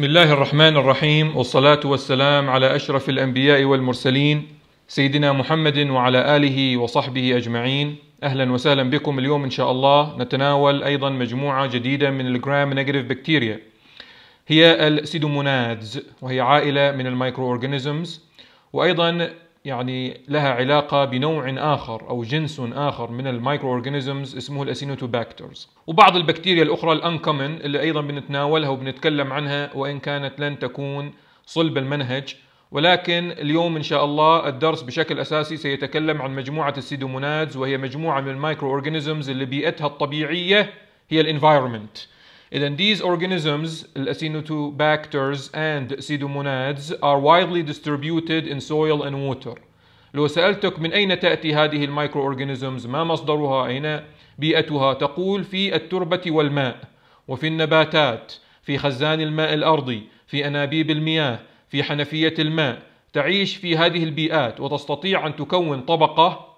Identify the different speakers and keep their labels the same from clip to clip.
Speaker 1: بسم الله الرحمن الرحيم والصلاة والسلام على أشرف الأنبياء والمرسلين سيدنا محمد وعلى آله وصحبه أجمعين أهلا وسهلا بكم اليوم إن شاء الله نتناول أيضا مجموعة جديدة من الجرام نيجاتيف بكتيريا هي السيدومونادز وهي عائلة من الميكرو أورجانيزمز وأيضا يعني لها علاقة بنوع آخر أو جنس آخر من المايكرو أورجانيزمز اسمه الأسينوتوباكترز وبعض البكتيريا الأخرى الأنكمن اللي أيضا بنتناولها وبنتكلم عنها وإن كانت لن تكون صلب المنهج ولكن اليوم إن شاء الله الدرس بشكل أساسي سيتكلم عن مجموعة السيدومونادز وهي مجموعة من المايكرو أورجانيزمز اللي بيئتها الطبيعية هي الانفايرمنت إذا these organisms, الأسينوتوباكترز and سيدومونادز are widely distributed in soil and water. لو سألتك من أين تأتي هذه المايكرو أورجانيزمز ما مصدرها أين بيئتها تقول في التربة والماء وفي النباتات في خزان الماء الأرضي في أنابيب المياه في حنفية الماء تعيش في هذه البيئات وتستطيع أن تكون طبقة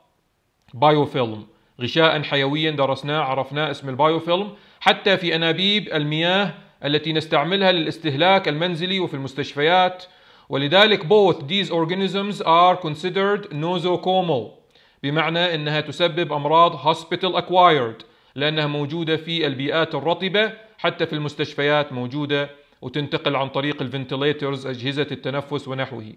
Speaker 1: بايوفيلم غشاء حيويا درسناه عرفناه اسم البايوفيلم حتى في انابيب المياه التي نستعملها للاستهلاك المنزلي وفي المستشفيات ولذلك both these organisms are considered nosocomal بمعنى انها تسبب امراض hospital acquired لانها موجوده في البيئات الرطبه حتى في المستشفيات موجوده وتنتقل عن طريق الفنتليترز اجهزه التنفس ونحوه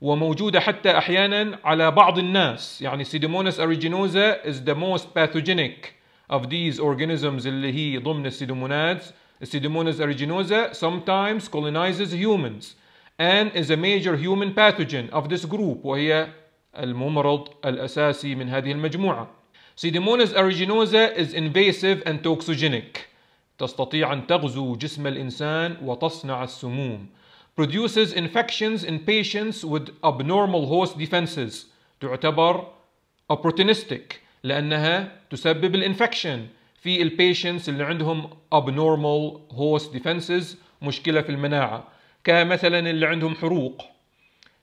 Speaker 1: وموجوده حتى احيانا على بعض الناس يعني سيدمونس اريجينوزا is the most pathogenic of these organisms اللي هي ضمن السيدومونادز Pseudomonas aeruginosa sometimes colonizes humans and is a major human pathogen of this group وهي الممرض الأساسي من هذه المجموعة. Pseudomonas aeruginosa is invasive and toxigenic. تستطيع أن تغزو جسم الإنسان وتصنع السموم. Produces infections in patients with abnormal host defenses. تعتبر opportunistic. لانها تسبب الانفكشن في البيشنتس اللي عندهم abnormal host defenses مشكله في المناعه كمثلا اللي عندهم حروق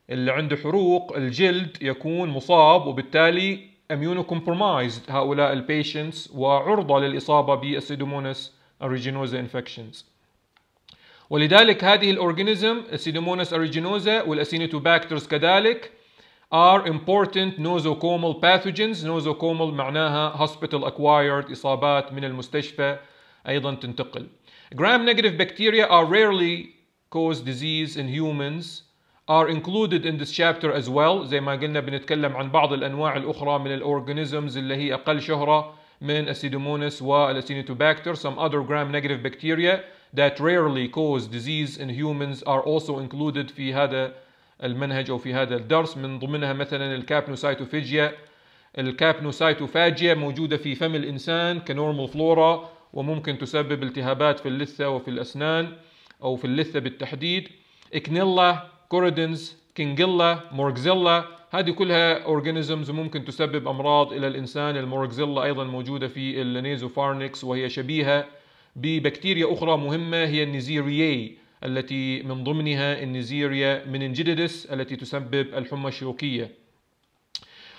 Speaker 1: اللي عنده حروق الجلد يكون مصاب وبالتالي اميونو كومبرومايزد هؤلاء البيشنتس وعرضه للاصابه بالسيدومونس اريجينوزا انفكشنز ولذلك هذه الاورجانيزم السيدومونس اريجينوزا والاسينيتوباكترز كذلك are important nosocomial pathogens Nosocomial معناها hospital acquired إصابات من المستشفى أيضا تنتقل gram negative bacteria are rarely cause disease in humans are included in this chapter as well زي ما قلنا بنتكلم عن بعض الأنواع الأخرى من الأورجانيزمز اللي هي أقل شهرة من Acidomonas والأسينيتوبacter some other gram negative bacteria that rarely cause disease in humans are also included في هذا المنهج أو في هذا الدرس من ضمنها مثلا الكابنوسايتوفيجيا الكابنوسايتوفاجيا موجودة في فم الإنسان كنورمال فلورا وممكن تسبب التهابات في اللثة وفي الأسنان أو في اللثة بالتحديد إكنيلا كوريدنز كينجيلا مورغزيلا هذه كلها اورجانيزمز وممكن تسبب امراض الى الانسان المورغزيلا ايضا موجوده في النيزوفارنكس وهي شبيهه ببكتيريا اخرى مهمه هي النيزيرياي التي من ضمنها النيزيريا مننجيديدس التي تسبب الحمى الشوكيه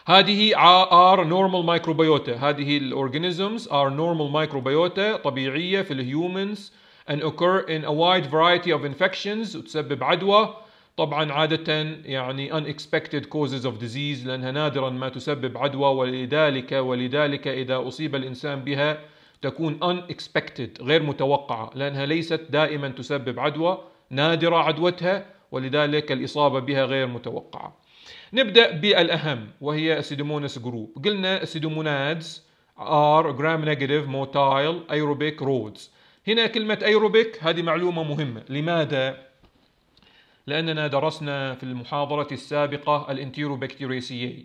Speaker 1: هذه are normal microbiota هذه الاورجانيزمز are normal microbiota طبيعية في الهيومنز and occur in a wide variety of infections وتسبب عدوى طبعا عادة يعني unexpected causes of disease لأنها نادرا ما تسبب عدوى ولذلك ولذلك إذا أصيب الإنسان بها تكون unexpected غير متوقعة لأنها ليست دائما تسبب عدوى نادرة عدوتها ولذلك الإصابة بها غير متوقعة نبدأ بالأهم وهي السيدومونس جروب قلنا السيدومونادز are gram negative motile aerobic roads هنا كلمة ايروبيك هذه معلومة مهمة لماذا؟ لأننا درسنا في المحاضرة السابقة الانتيروبكتيريسياي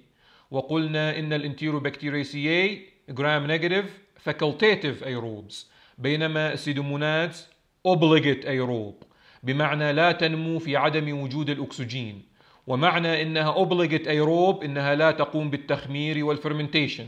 Speaker 1: وقلنا إن الانتيروبكتيريسياي جرام نيجاتيف facultative aerobes بينما سيدومونادز obligate ايروب بمعنى لا تنمو في عدم وجود الأكسجين ومعنى إنها obligate ايروب إنها لا تقوم بالتخمير والفرمنتيشن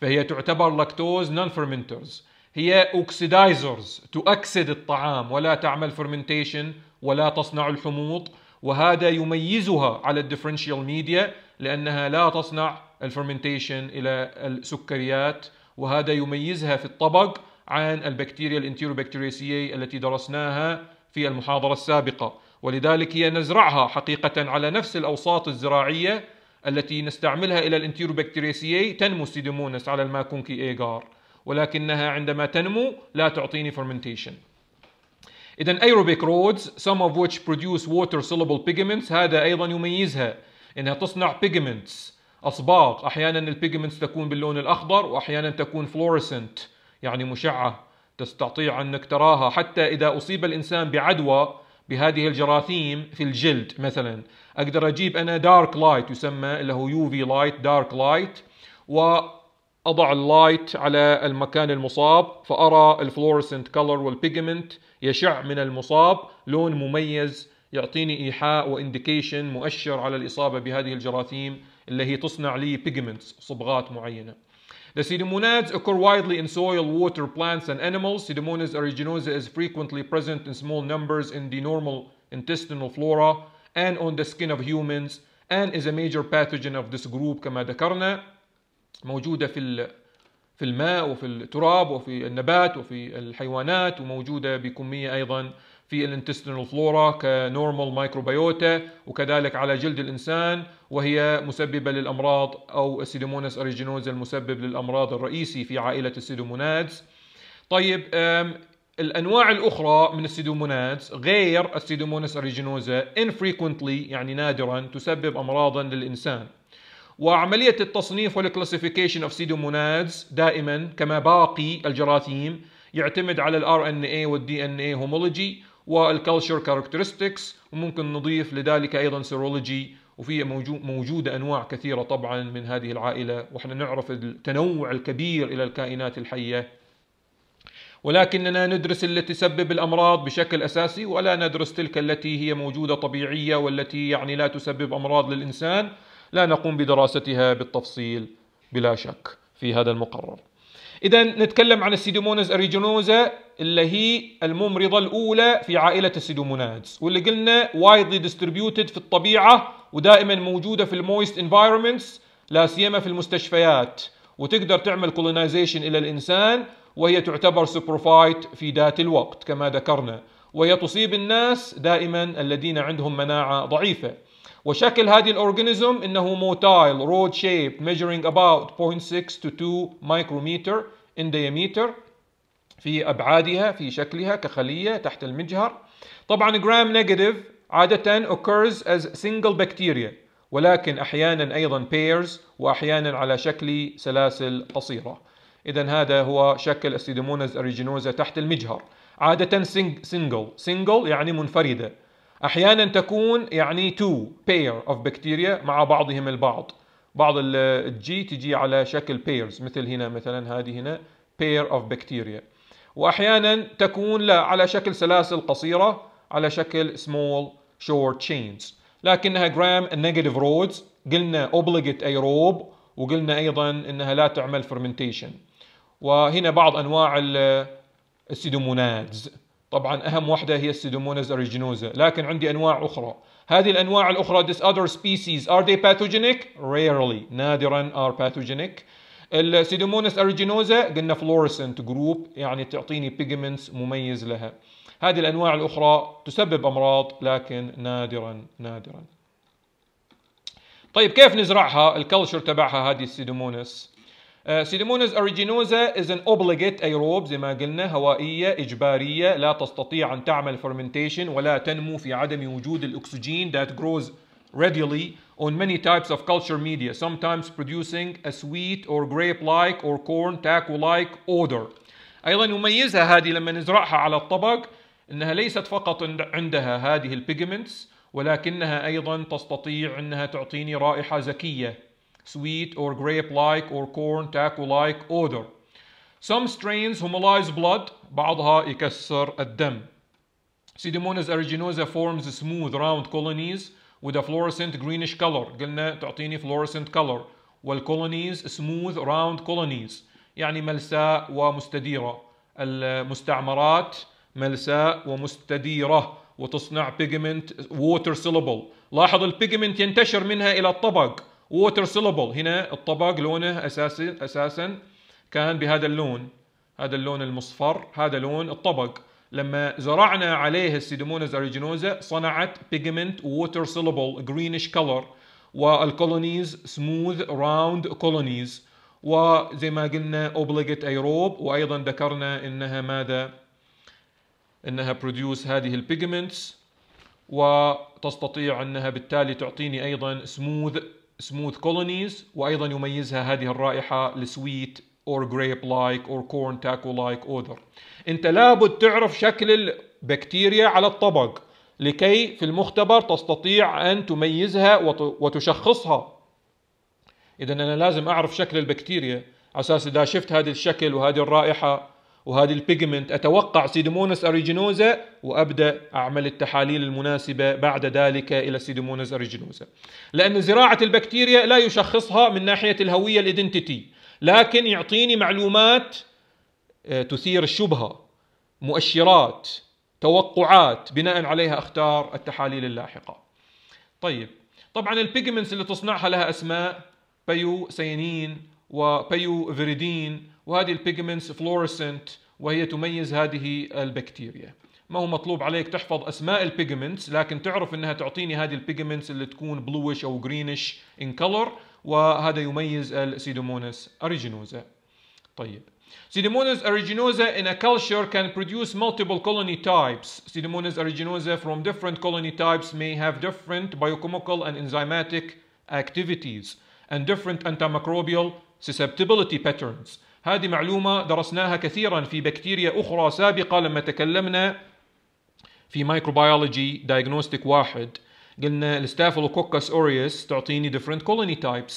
Speaker 1: فهي تعتبر لاكتوز نون فرمنترز هي اوكسيدايزرز تؤكسد الطعام ولا تعمل فرمنتيشن ولا تصنع الحموض وهذا يميزها على الديفرنشيال ميديا لانها لا تصنع الفرمنتيشن الى السكريات وهذا يميزها في الطبق عن البكتيريا الانتيروبكتيريسية التي درسناها في المحاضرة السابقة ولذلك هي نزرعها حقيقة على نفس الأوساط الزراعية التي نستعملها إلى الانتيروبكتيريسية تنمو سيدمونس على الماكونكي إيغار ولكنها عندما تنمو لا تعطيني فرمنتيشن إذا أيروبيك رودز some of which produce water soluble pigments هذا أيضا يميزها إنها تصنع pigments أصباغ أحيانا البيجمنتس تكون باللون الأخضر وأحيانا تكون فلورسنت يعني مشعة تستطيع أنك تراها حتى إذا أصيب الإنسان بعدوى بهذه الجراثيم في الجلد مثلا أقدر أجيب أنا دارك لايت يسمى اللي هو يو في لايت دارك لايت وأضع اللايت على المكان المصاب فأرى الفلورسنت كلر والبيجمنت يشع من المصاب لون مميز يعطيني إيحاء وإنديكيشن مؤشر على الإصابة بهذه الجراثيم اللي هي تصنع لي بيجمنتس صبغات معينه The Pseudomonads occur widely in soil, water, plants, and animals. Pseudomonas aeruginosa is frequently present in small numbers in the normal intestinal flora and on the skin of humans and is a major pathogen of this group كما ذكرنا موجودة في في الماء وفي التراب وفي النبات وفي الحيوانات وموجودة بكمية أيضا في الانتستينال فلورا كنورمال مايكروبيوتا وكذلك على جلد الانسان وهي مسببه للامراض او السيدومونس اريجينوزا المسبب للامراض الرئيسي في عائله السيدومونادز طيب الانواع الاخرى من السيدومونادز غير السيدومونس اريجينوزا infrequently يعني نادرا تسبب امراضا للانسان وعمليه التصنيف والكلاسيفيكيشن اوف سيدومونادز دائما كما باقي الجراثيم يعتمد على الار ان اي والدي ان اي هومولوجي والكالتشر كاركترستكس وممكن نضيف لذلك ايضا سيرولوجي وفي موجودة أنواع كثيرة طبعا من هذه العائلة وإحنا نعرف التنوع الكبير إلى الكائنات الحية ولكننا ندرس التي تسبب الأمراض بشكل أساسي ولا ندرس تلك التي هي موجودة طبيعية والتي يعني لا تسبب أمراض للإنسان لا نقوم بدراستها بالتفصيل بلا شك في هذا المقرر إذا نتكلم عن السيدومونز أريجينوزا اللي هي الممرضة الأولى في عائلة السيدومونادز واللي قلنا وايدلي ديستريبيوتد في الطبيعة ودائما موجودة في المويست انفايرمنتس لا سيما في المستشفيات وتقدر تعمل كولونايزيشن إلى الإنسان وهي تعتبر سوبروفايت في ذات الوقت كما ذكرنا وهي تصيب الناس دائما الذين عندهم مناعة ضعيفة وشكل هذه الاورجانيزم انه موتايل رود شيب ميجرينج اباوت 0.6 تو 2 مايكرومتر ان diameter في ابعادها في شكلها كخليه تحت المجهر طبعا جرام نيجاتيف عاده occurs as single bacteria ولكن احيانا ايضا pairs واحيانا على شكل سلاسل قصيره اذا هذا هو شكل استيدومونز اريجينوزا تحت المجهر عاده سنجل سنجل يعني منفرده احيانا تكون يعني تو بير اوف بكتيريا مع بعضهم البعض بعض الجي تجي على شكل بيرز مثل هنا مثلا هذه هنا بير اوف بكتيريا واحيانا تكون لا على شكل سلاسل قصيره على شكل سمول شورت تشينز لكنها جرام نيجاتيف رودز قلنا اوبليجيت ايروب وقلنا ايضا انها لا تعمل فرمنتيشن وهنا بعض انواع السيدومونادز طبعا اهم واحده هي السيدومونز اريجينوزا لكن عندي انواع اخرى هذه الانواع الاخرى this other species are they pathogenic rarely نادرا are pathogenic السيدومونس اريجينوزا قلنا فلورسنت جروب يعني تعطيني بيجمنتس مميز لها هذه الانواع الاخرى تسبب امراض لكن نادرا نادرا طيب كيف نزرعها الكلتشر تبعها هذه السيدومونس سيدمونز uh, أوريجينوزا is an obligate aerobe زي ما قلنا هوائية إجبارية لا تستطيع أن تعمل fermentation ولا تنمو في عدم وجود الأكسجين that grows readily on many types of culture media sometimes producing a sweet or grape-like or corn taco like odor أيضا يميزها هذه لما نزرعها على الطبق أنها ليست فقط عندها هذه البيجمنتس ولكنها أيضا تستطيع أنها تعطيني رائحة زكية sweet or grape-like or corn tobacco-like odor. Some strains homolize blood, بعضها يكسر الدم. Pseudomonas aeruginosa forms smooth round colonies with a fluorescent greenish color قلنا تعطيني fluorescent color colonies smooth round colonies يعني ملساء ومستديرة المستعمرات ملساء ومستديرة وتصنع pigment water soluble لاحظ البيجمنت ينتشر منها إلى الطبق ووتر سيلبل هنا الطبق لونه اساسي اساسا كان بهذا اللون هذا اللون المصفر هذا لون الطبق لما زرعنا عليه السيدومونز اريجينوزا صنعت بيجمنت ووتر سيلبل جرينش كلر والكولونيز سموث راوند كولونيز وزي ما قلنا اوبليجت ايروب وايضا ذكرنا انها ماذا انها بروديوس هذه البيجمنتس وتستطيع انها بالتالي تعطيني ايضا سموث سموث كولونيز وايضا يميزها هذه الرائحه السويت اور جريب لايك اور كورن تاكو لايك اودر انت لابد تعرف شكل البكتيريا على الطبق لكي في المختبر تستطيع ان تميزها وتشخصها اذا انا لازم اعرف شكل البكتيريا على اساس اذا شفت هذا الشكل وهذه الرائحه وهذه البيجمنت أتوقع سيدمونس أريجينوزا وأبدأ أعمل التحاليل المناسبة بعد ذلك إلى سيدمونس أريجينوزا لأن زراعة البكتيريا لا يشخصها من ناحية الهوية الايدنتيتي لكن يعطيني معلومات آه، تثير الشبهة مؤشرات توقعات بناء عليها أختار التحاليل اللاحقة طيب طبعا البيجمنتس اللي تصنعها لها أسماء بيو سينين وبيو فيريدين وهذه البيجمنتس فلورسنت وهي تميز هذه البكتيريا ما هو مطلوب عليك تحفظ اسماء البيجمنتس لكن تعرف انها تعطيني هذه البيجمنتس اللي تكون بلوش او جرينش ان كلر وهذا يميز السيدومونس اريجينوزا طيب سيدومونس اريجينوزا in a culture can produce multiple colony types سيدومونس اريجينوزا from different colony types may have different biochemical and enzymatic activities and different antimicrobial susceptibility patterns هذه معلومة درسناها كثيرا في بكتيريا أخرى سابقة لما تكلمنا في مايكروبيولوجي دايجنوستيك واحد قلنا الستافلوكوكس اوريوس تعطيني different colony types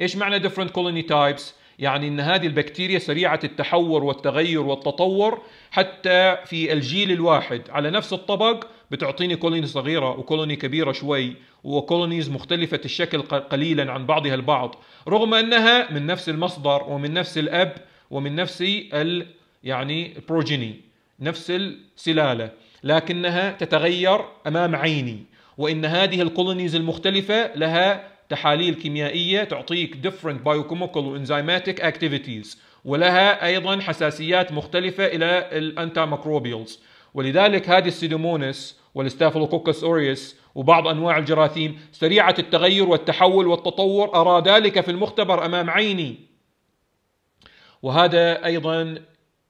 Speaker 1: ايش معنى different colony types يعني ان هذه البكتيريا سريعه التحور والتغير والتطور حتى في الجيل الواحد على نفس الطبق بتعطيني كولوني صغيره وكولوني كبيره شوي وكولونيز مختلفه الشكل قليلا عن بعضها البعض رغم انها من نفس المصدر ومن نفس الاب ومن نفس ال يعني البروجيني نفس السلاله لكنها تتغير امام عيني وان هذه الكولونيز المختلفه لها تحاليل كيميائيه تعطيك different biochemical وانزيماتيك activities ولها ايضا حساسيات مختلفه الى الانتاميكروبيالز ولذلك هذه السيدومونس والستافلوكوكس أوريوس وبعض أنواع الجراثيم سريعة التغير والتحول والتطور أرى ذلك في المختبر أمام عيني وهذا أيضا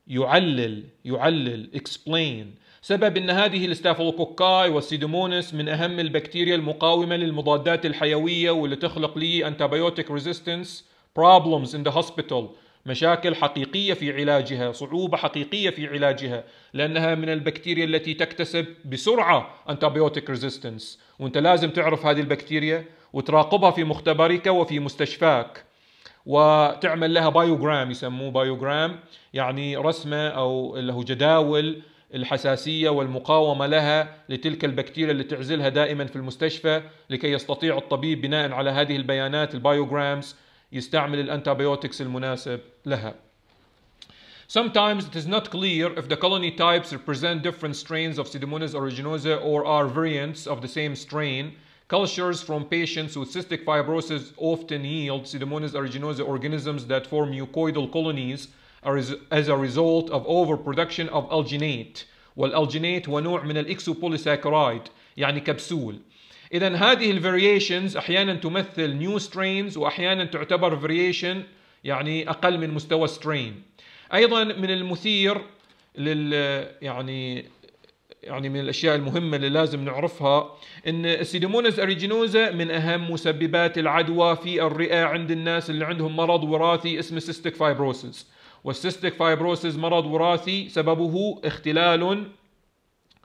Speaker 1: يعلل يعلل اكسبلين سبب ان هذه الاستافلوكوكاي والسيدومونس من اهم البكتيريا المقاومه للمضادات الحيويه واللي تخلق لي انتبيوتيك ريزيستنس problems in the hospital مشاكل حقيقية في علاجها صعوبة حقيقية في علاجها لأنها من البكتيريا التي تكتسب بسرعة antibiotic ريزيستنس وأنت لازم تعرف هذه البكتيريا وتراقبها في مختبرك وفي مستشفاك وتعمل لها بايوجرام يسموه بايوجرام يعني رسمة أو له جداول الحساسية والمقاومة لها لتلك البكتيريا اللي تعزلها دائما في المستشفى لكي يستطيع الطبيب بناء على هذه البيانات البايوجرامز يستعمل الانتبيوتكس المناسب لها Sometimes it is not clear if the colony types represent different strains of Pseudomonas aeruginosa or are variants of the same strain. Cultures from patients with cystic fibrosis often yield Pseudomonas aeruginosa organisms that form mucoidal colonies as a result of overproduction of alginate والالجينيت ونوع من الاكسوبوليساكرايد يعني كبسول إذا هذه الفاريشنز أحيانا تمثل نيو سترينز وأحيانا تعتبر فاريشن يعني أقل من مستوى سترين أيضا من المثير لل يعني يعني من الاشياء المهمه اللي لازم نعرفها ان السيدومونس اريجينوزا من اهم مسببات العدوى في الرئه عند الناس اللي عندهم مرض وراثي اسمه سيستيك فايبروسيس والسيستيك فايبروسيس مرض وراثي سببه اختلال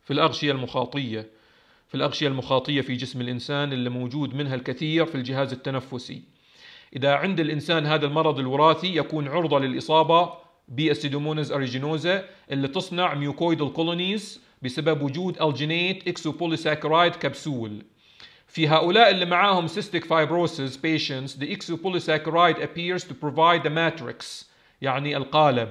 Speaker 1: في الاغشيه المخاطيه في الأغشية المخاطية في جسم الإنسان اللي موجود منها الكثير في الجهاز التنفسي إذا عند الإنسان هذا المرض الوراثي يكون عرضة للإصابة بأسيدومونز أريجينوزا اللي تصنع ميوكويدال كولونيز بسبب وجود الجينيت اكسوبوليساكرايد كبسول في هؤلاء اللي معاهم cystic fibrosis patients the exopolysaccharide appears to provide the matrix يعني القالب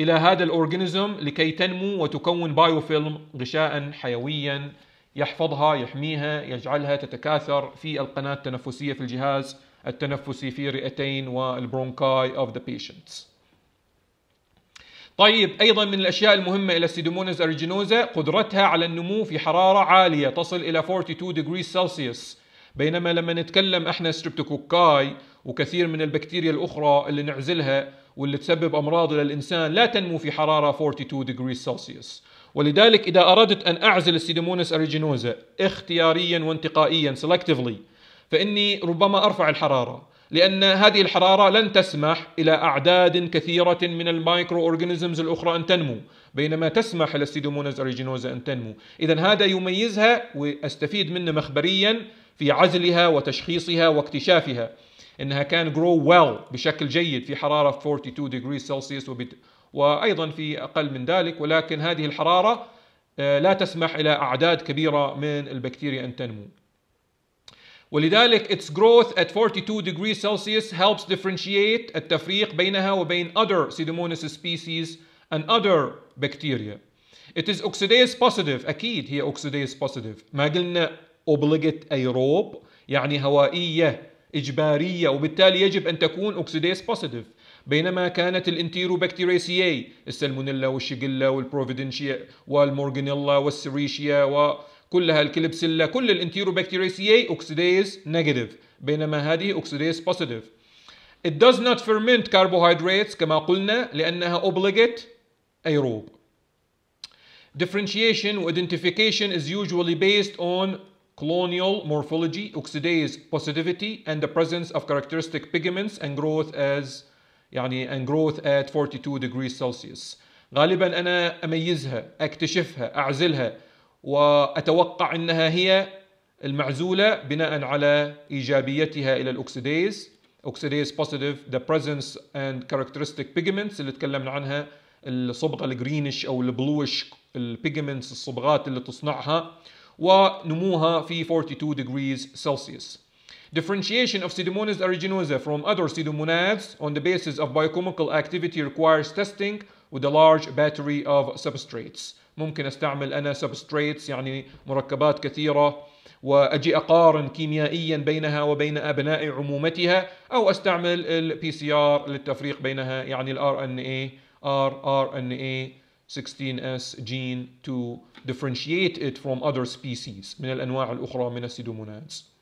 Speaker 1: إلى هذا الأورجانيزم لكي تنمو وتكون بايوفيلم غشاء حيويا يحفظها يحميها يجعلها تتكاثر في القناة التنفسية في الجهاز التنفسي في الرئتين والبرونكاي of the patients طيب ايضا من الاشياء المهمه الى السيدومونز ارجينوزا قدرتها على النمو في حراره عاليه تصل الى 42 degrees Celsius بينما لما نتكلم احنا ستريبتوكوكاي وكثير من البكتيريا الاخرى اللي نعزلها واللي تسبب امراض للانسان لا تنمو في حراره 42 degrees Celsius ولذلك إذا أردت أن أعزل السيدمونس أريجينوزا اختياريا وانتقائيا selectively فإني ربما أرفع الحرارة لأن هذه الحرارة لن تسمح إلى أعداد كثيرة من المايكرو أورجانيزمز الأخرى أن تنمو بينما تسمح للسيدومونز أريجينوزا أن تنمو إذا هذا يميزها وأستفيد منه مخبريا في عزلها وتشخيصها واكتشافها انها كان جرو ويل well بشكل جيد في حراره 42 degrees Celsius وايضا في اقل من ذلك ولكن هذه الحراره لا تسمح الى اعداد كبيره من البكتيريا ان تنمو. ولذلك its growth at 42 degrees Celsius helps differentiate التفريق بينها وبين other Pseudomonas species and other bacteria. It is oxidase positive أكيد هي oxidase positive ما قلنا obligate aerobe يعني هوائية إجبارية وبالتالي يجب أن تكون oxidase positive بينما كانت الانتيرو بكتيريسيي السلمونيلا والشيجيلا والبروفيدنشيا والمورجنيلا والسريشيا وكلها الكلبسيلا كل الانتيرو بكتيريسيي اوكسيديز نيجاتيف بينما هذه اوكسيديز بوزيتيف It does not ferment carbohydrates كما قلنا لأنها obligate أيروب. Differentiation and identification is usually based on colonial morphology, oxidase positivity, and the presence of characteristic pigments and growth as يعني and growth at 42 degrees Celsius غالبا أنا أميزها أكتشفها أعزلها وأتوقع أنها هي المعزولة بناء على إيجابيتها إلى الأكسيديز أكسديز بوزيتيف the presence and characteristic pigments اللي تكلمنا عنها الصبغة الجرينش أو البلوش البيجمنتس الصبغات اللي تصنعها ونموها في 42 degrees Celsius Differentiation of Pseudomonas aeruginosa from other pseudomonads on the basis of biochemical activity requires testing with a large battery of substrates ممكن استعمل انا substrates يعني مركبات كثيرة واجي اقارن كيميائيا بينها وبين ابناء عمومتها او استعمل البي سي للتفريق بينها يعني الار RNA, اي ار 16S gene to differentiate it from other species من الانواع الاخرى من السيدومونادز.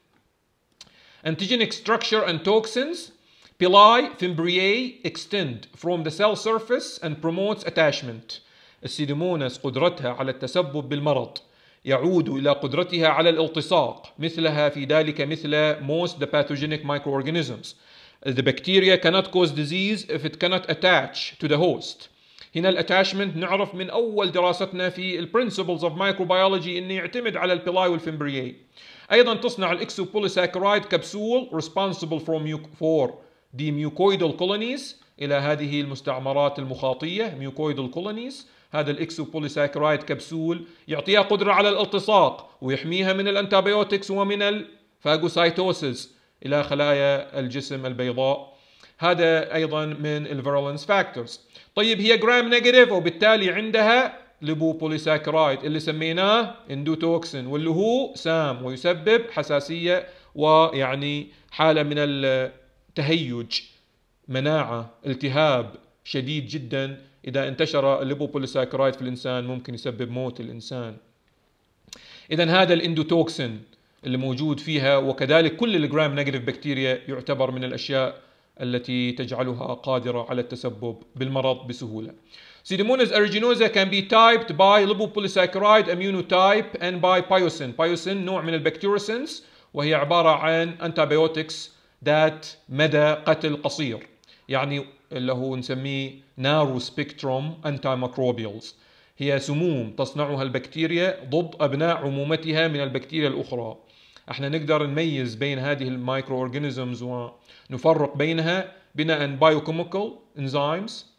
Speaker 1: Antigenic structure and toxins. Pili fimbriae extend from the cell surface and promotes attachment. السيدوموناس قدرتها على التسبب بالمرض يعود إلى قدرتها على الالتصاق مثلها في ذلك مثل most the pathogenic microorganisms. The bacteria cannot cause disease if it cannot attach to the host. هنا الاتاشمنت نعرف من اول دراستنا في Principles of Microbiology انه يعتمد على البيلاي والفمبرياي ايضا تصنع الاكسو بوليساكرايد كبسول ريسبونسبل فور فور دي ميوكويدال كولونيز الى هذه المستعمرات المخاطيه ميوكويدال كولونيز هذا الاكسو بوليساكرايد كبسول يعطيها قدره على الالتصاق ويحميها من الانتابيوتكس ومن الفاجوسايتوسيس الى خلايا الجسم البيضاء هذا ايضا من الفيرولنس فاكتورز طيب هي جرام نيجاتيف وبالتالي عندها البوبوليساكرايد اللي سميناه اندوتوكسين واللي هو سام ويسبب حساسية ويعني حالة من التهيج مناعة التهاب شديد جدا إذا انتشر الليبوبوليساكرايد في الإنسان ممكن يسبب موت الإنسان إذا هذا الاندوتوكسين اللي موجود فيها وكذلك كل الجرام نيجاتيف بكتيريا يعتبر من الأشياء التي تجعلها قادرة على التسبب بالمرض بسهولة Pseudomonas aeruginosa can be typed by lipopolysaccharide immunotype and by pyosin. Pyosin نوع من البكتيروسينز وهي عبارة عن antibiotics ذات مدى قتل قصير. يعني اللي هو نسميه نارو سبيكتروم انتي هي سموم تصنعها البكتيريا ضد أبناء عمومتها من البكتيريا الأخرى. احنا نقدر نميز بين هذه المايكرو اورجانيزمز ونفرق بينها بناء بايوكيميكال انزيمز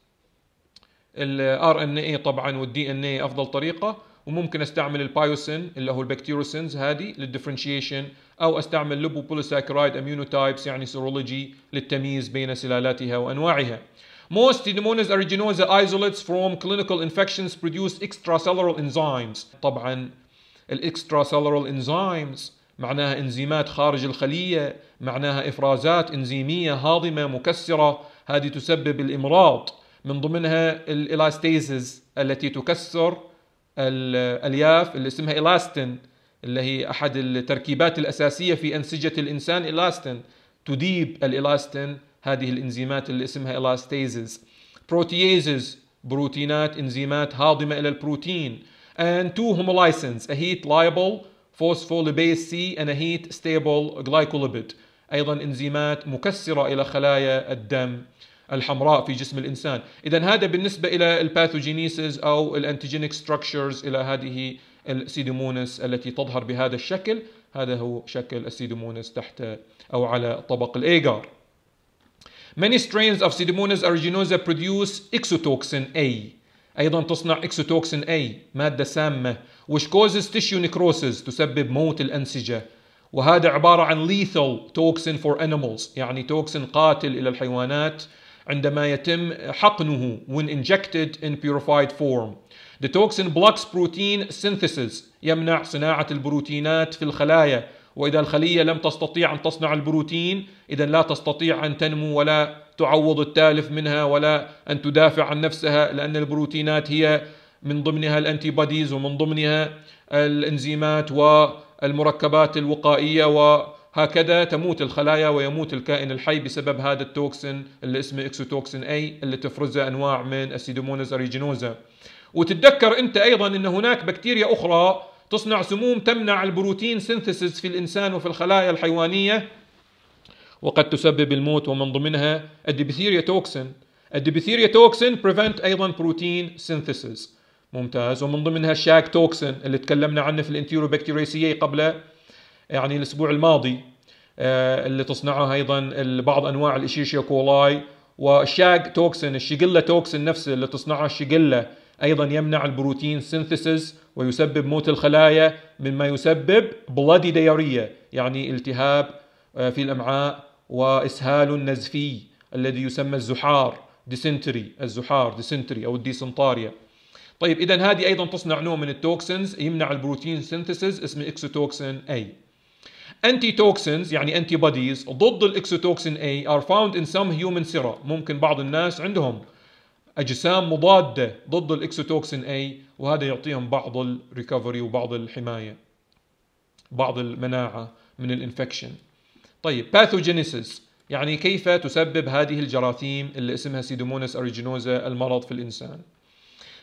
Speaker 1: الار ان اي طبعا والدي ان اي افضل طريقه وممكن استعمل البايوسين اللي هو البكتيروسينز هذه للديفرنشيشن او استعمل لوبوبوليساكرايد اميونوتايبس يعني سيرولوجي للتمييز بين سلالاتها وانواعها. Most Pseudomonas aeruginosa isolates from clinical infections produce extracellular enzymes. طبعا الاكستراسيلولار انزيمز معناها انزيمات خارج الخليه، معناها افرازات انزيميه هاضمه مكسره، هذه تسبب الامراض. من ضمنها الالاستيزز التي تكسر الالياف اللي اسمها الاستين اللي هي احد التركيبات الاساسيه في انسجه الانسان الاستين تذيب الالاستين هذه الانزيمات اللي اسمها الاستيزز بروتييزز بروتينات انزيمات هاضمه الى البروتين and two homolysins a heat liable phospholipase C and a heat stable glycolipid ايضا انزيمات مكسره الى خلايا الدم الحمراء في جسم الانسان اذا هذا بالنسبه الى الباثوجينيسز او الانتيجينيك ستراكشرز الى هذه السيدومونس التي تظهر بهذا الشكل هذا هو شكل السيدومونس تحت او على طبق الايجار Many strains of Pseudomonas aeruginosa produce exotoxin A ايضا تصنع اكسوتوكسين A ماده سامه which causes tissue necrosis تسبب موت الانسجه وهذا عباره عن lethal toxin for animals يعني توكسين قاتل الى الحيوانات عندما يتم حقنه when injected in purified form. The toxin blocks protein synthesis يمنع صناعة البروتينات في الخلايا وإذا الخلية لم تستطيع أن تصنع البروتين إذا لا تستطيع أن تنمو ولا تعوض التالف منها ولا أن تدافع عن نفسها لأن البروتينات هي من ضمنها الأنتي بوديز ومن ضمنها الإنزيمات والمركبات الوقائية و هكذا تموت الخلايا ويموت الكائن الحي بسبب هذا التوكسين اللي اسمه اكسوتوكسين اي اللي تفرزه انواع من السيدومونز اريجينوزا وتتذكر انت ايضا ان هناك بكتيريا اخرى تصنع سموم تمنع البروتين سينثيسيس في الانسان وفي الخلايا الحيوانيه وقد تسبب الموت ومن ضمنها الديبثيريا توكسين الديبثيريا توكسين بريفنت ايضا بروتين سينثيسيس ممتاز ومن ضمنها الشاك توكسين اللي تكلمنا عنه في الانتيروبكتيريسية قبل يعني الاسبوع الماضي آه، اللي تصنعها ايضا بعض انواع الاشيشيا كولاي والشاج توكسن الشيجيلا توكسن نفسه اللي تصنعها الشيجيلا ايضا يمنع البروتين سينثيسيس ويسبب موت الخلايا مما يسبب بلادي دياريه يعني التهاب آه، في الامعاء واسهال نزفي الذي يسمى الزحار ديسنتري الزحار ديسنتري او الديسنطاريا طيب اذا هذه ايضا تصنع نوع من التوكسنز يمنع البروتين سينثيسيس اسمه اكسوتوكسين اي antitoxins يعني انتي بوديز ضد الاكسوتوكسين A are found in some human سيرا ممكن بعض الناس عندهم اجسام مضاده ضد الاكسوتوكسين A وهذا يعطيهم بعض الريكفري وبعض الحمايه بعض المناعه من الانفكشن طيب باثوجينيسيس يعني كيف تسبب هذه الجراثيم اللي اسمها سيدومونس اريجينوزا المرض في الانسان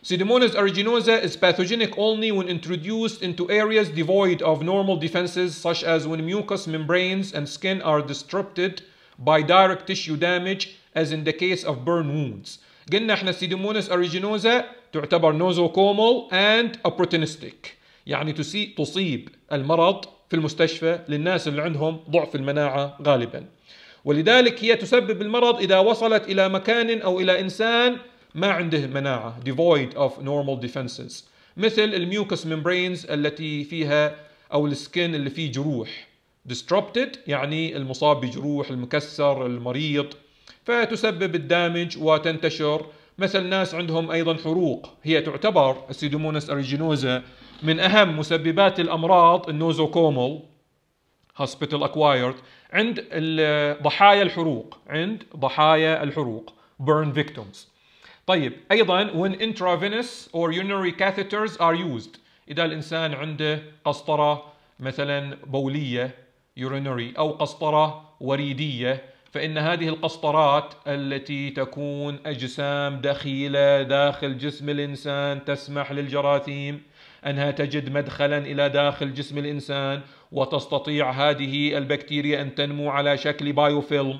Speaker 1: Pseudomonas aeruginosa is pathogenic only when introduced into areas devoid of normal defenses such as when mucous membranes and skin are disrupted by direct tissue damage as in the case of burn wounds. قلنا احنا Pseudomonas aeruginosa تعتبر nosocomial and opportunistic يعني تصيب المرض في المستشفى للناس اللي عندهم ضعف المناعة غالبا ولذلك هي تسبب المرض إذا وصلت إلى مكان أو إلى إنسان ما عنده مناعة devoid of normal defenses مثل الميوكس ميمبرينز التي فيها أو السكين اللي فيه جروح disrupted يعني المصاب بجروح المكسر المريض فتسبب الدامج وتنتشر مثل ناس عندهم أيضا حروق هي تعتبر السيدومونس أريجينوزا من أهم مسببات الأمراض النوزوكومال hospital acquired عند ضحايا الحروق عند ضحايا الحروق burn victims طيب ايضا when intravenous or urinary catheters are used اذا الانسان عنده قسطره مثلا بوليه urinary او قسطره وريديه فإن هذه القسطرات التي تكون أجسام دخيلة داخل جسم الإنسان تسمح للجراثيم أنها تجد مدخلا إلى داخل جسم الإنسان وتستطيع هذه البكتيريا أن تنمو على شكل بايوفيلم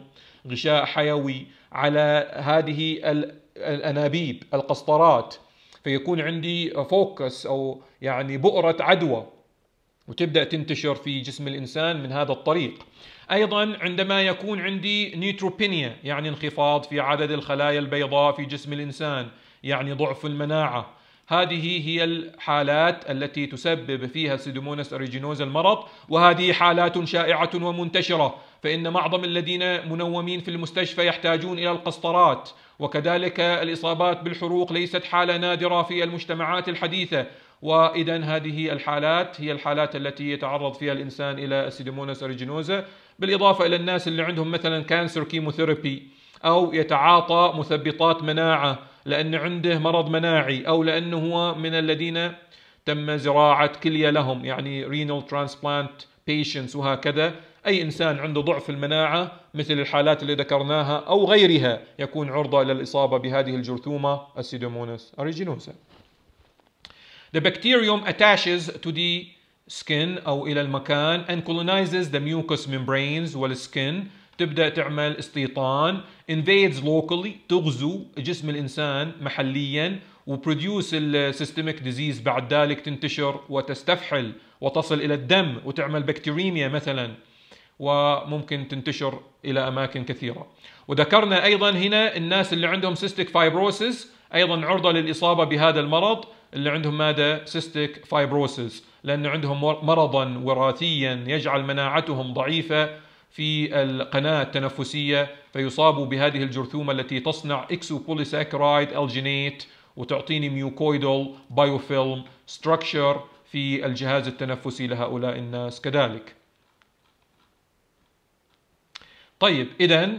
Speaker 1: غشاء حيوي على هذه الانابيب القسطرات فيكون عندي فوكس او يعني بؤره عدوى وتبدا تنتشر في جسم الانسان من هذا الطريق. ايضا عندما يكون عندي نيتروبينيا يعني انخفاض في عدد الخلايا البيضاء في جسم الانسان يعني ضعف المناعه هذه هي الحالات التي تسبب فيها سيدومونس اريجينوز المرض وهذه حالات شائعة ومنتشرة فإن معظم الذين منومين في المستشفى يحتاجون إلى القسطرات وكذلك الإصابات بالحروق ليست حالة نادرة في المجتمعات الحديثة واذا هذه الحالات هي الحالات التي يتعرض فيها الانسان الى سيدوموناس اريجينوزا بالاضافه الى الناس اللي عندهم مثلا كانسر كيموثيرابي او يتعاطى مثبطات مناعه لأن عنده مرض مناعي أو لأنه هو من الذين تم زراعة كلية لهم يعني رينال ترانسبلانت بيشنس وهكذا أي إنسان عنده ضعف المناعة مثل الحالات اللي ذكرناها أو غيرها يكون عرضة للإصابة بهذه الجرثومة السيدومونس أريجينوسا The bacterium attaches to the skin أو إلى المكان and colonizes the mucous membranes والسكن تبدأ تعمل استيطان invades locally تغزو جسم الانسان محليا وبروديوس السيستميك ديزيز بعد ذلك تنتشر وتستفحل وتصل الى الدم وتعمل بكتيريميا مثلا وممكن تنتشر الى اماكن كثيره وذكرنا ايضا هنا الناس اللي عندهم سيستيك فايبروسيس ايضا عرضه للاصابه بهذا المرض اللي عندهم ماذا سيستيك فايبروسيس لانه عندهم مرضا وراثيا يجعل مناعتهم ضعيفه في القناة التنفسية فيصاب بهذه الجرثومة التي تصنع إكسوبوليساكرايد ألجينيت وتعطيني ميوكويدول بايوفيلم ستراكشر في الجهاز التنفسي لهؤلاء الناس كذلك طيب إذا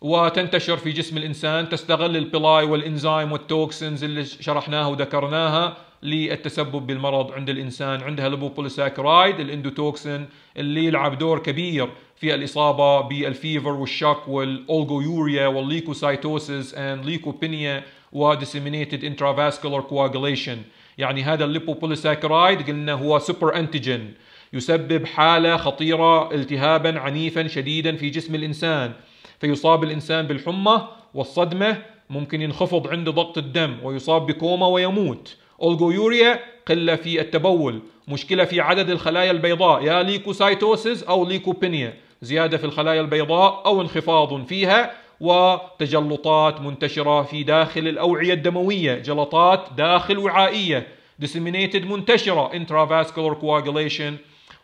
Speaker 1: وتنتشر في جسم الإنسان تستغل البلاي والإنزيم والتوكسنز اللي شرحناها وذكرناها للتسبب بالمرض عند الانسان عندها البوبوليساكرايد الاندوتوكسين اللي يلعب دور كبير في الاصابه بالفيفر والشك والاولجويوريا والليكوسايتوسيس اند ليكوبينيا وديسيمينيتد انترافاسكولار كواجليشن يعني هذا الليبوبوليساكرايد قلنا هو سوبر انتيجين يسبب حاله خطيره التهابا عنيفا شديدا في جسم الانسان فيصاب الانسان بالحمى والصدمه ممكن ينخفض عنده ضغط الدم ويصاب بكوما ويموت أولغويوريا قلة في التبول مشكلة في عدد الخلايا البيضاء يا ليكوسايتوسيس أو ليكوبينيا زيادة في الخلايا البيضاء أو انخفاض فيها وتجلطات منتشرة في داخل الأوعية الدموية جلطات داخل وعائية disseminated منتشرة intravascular coagulation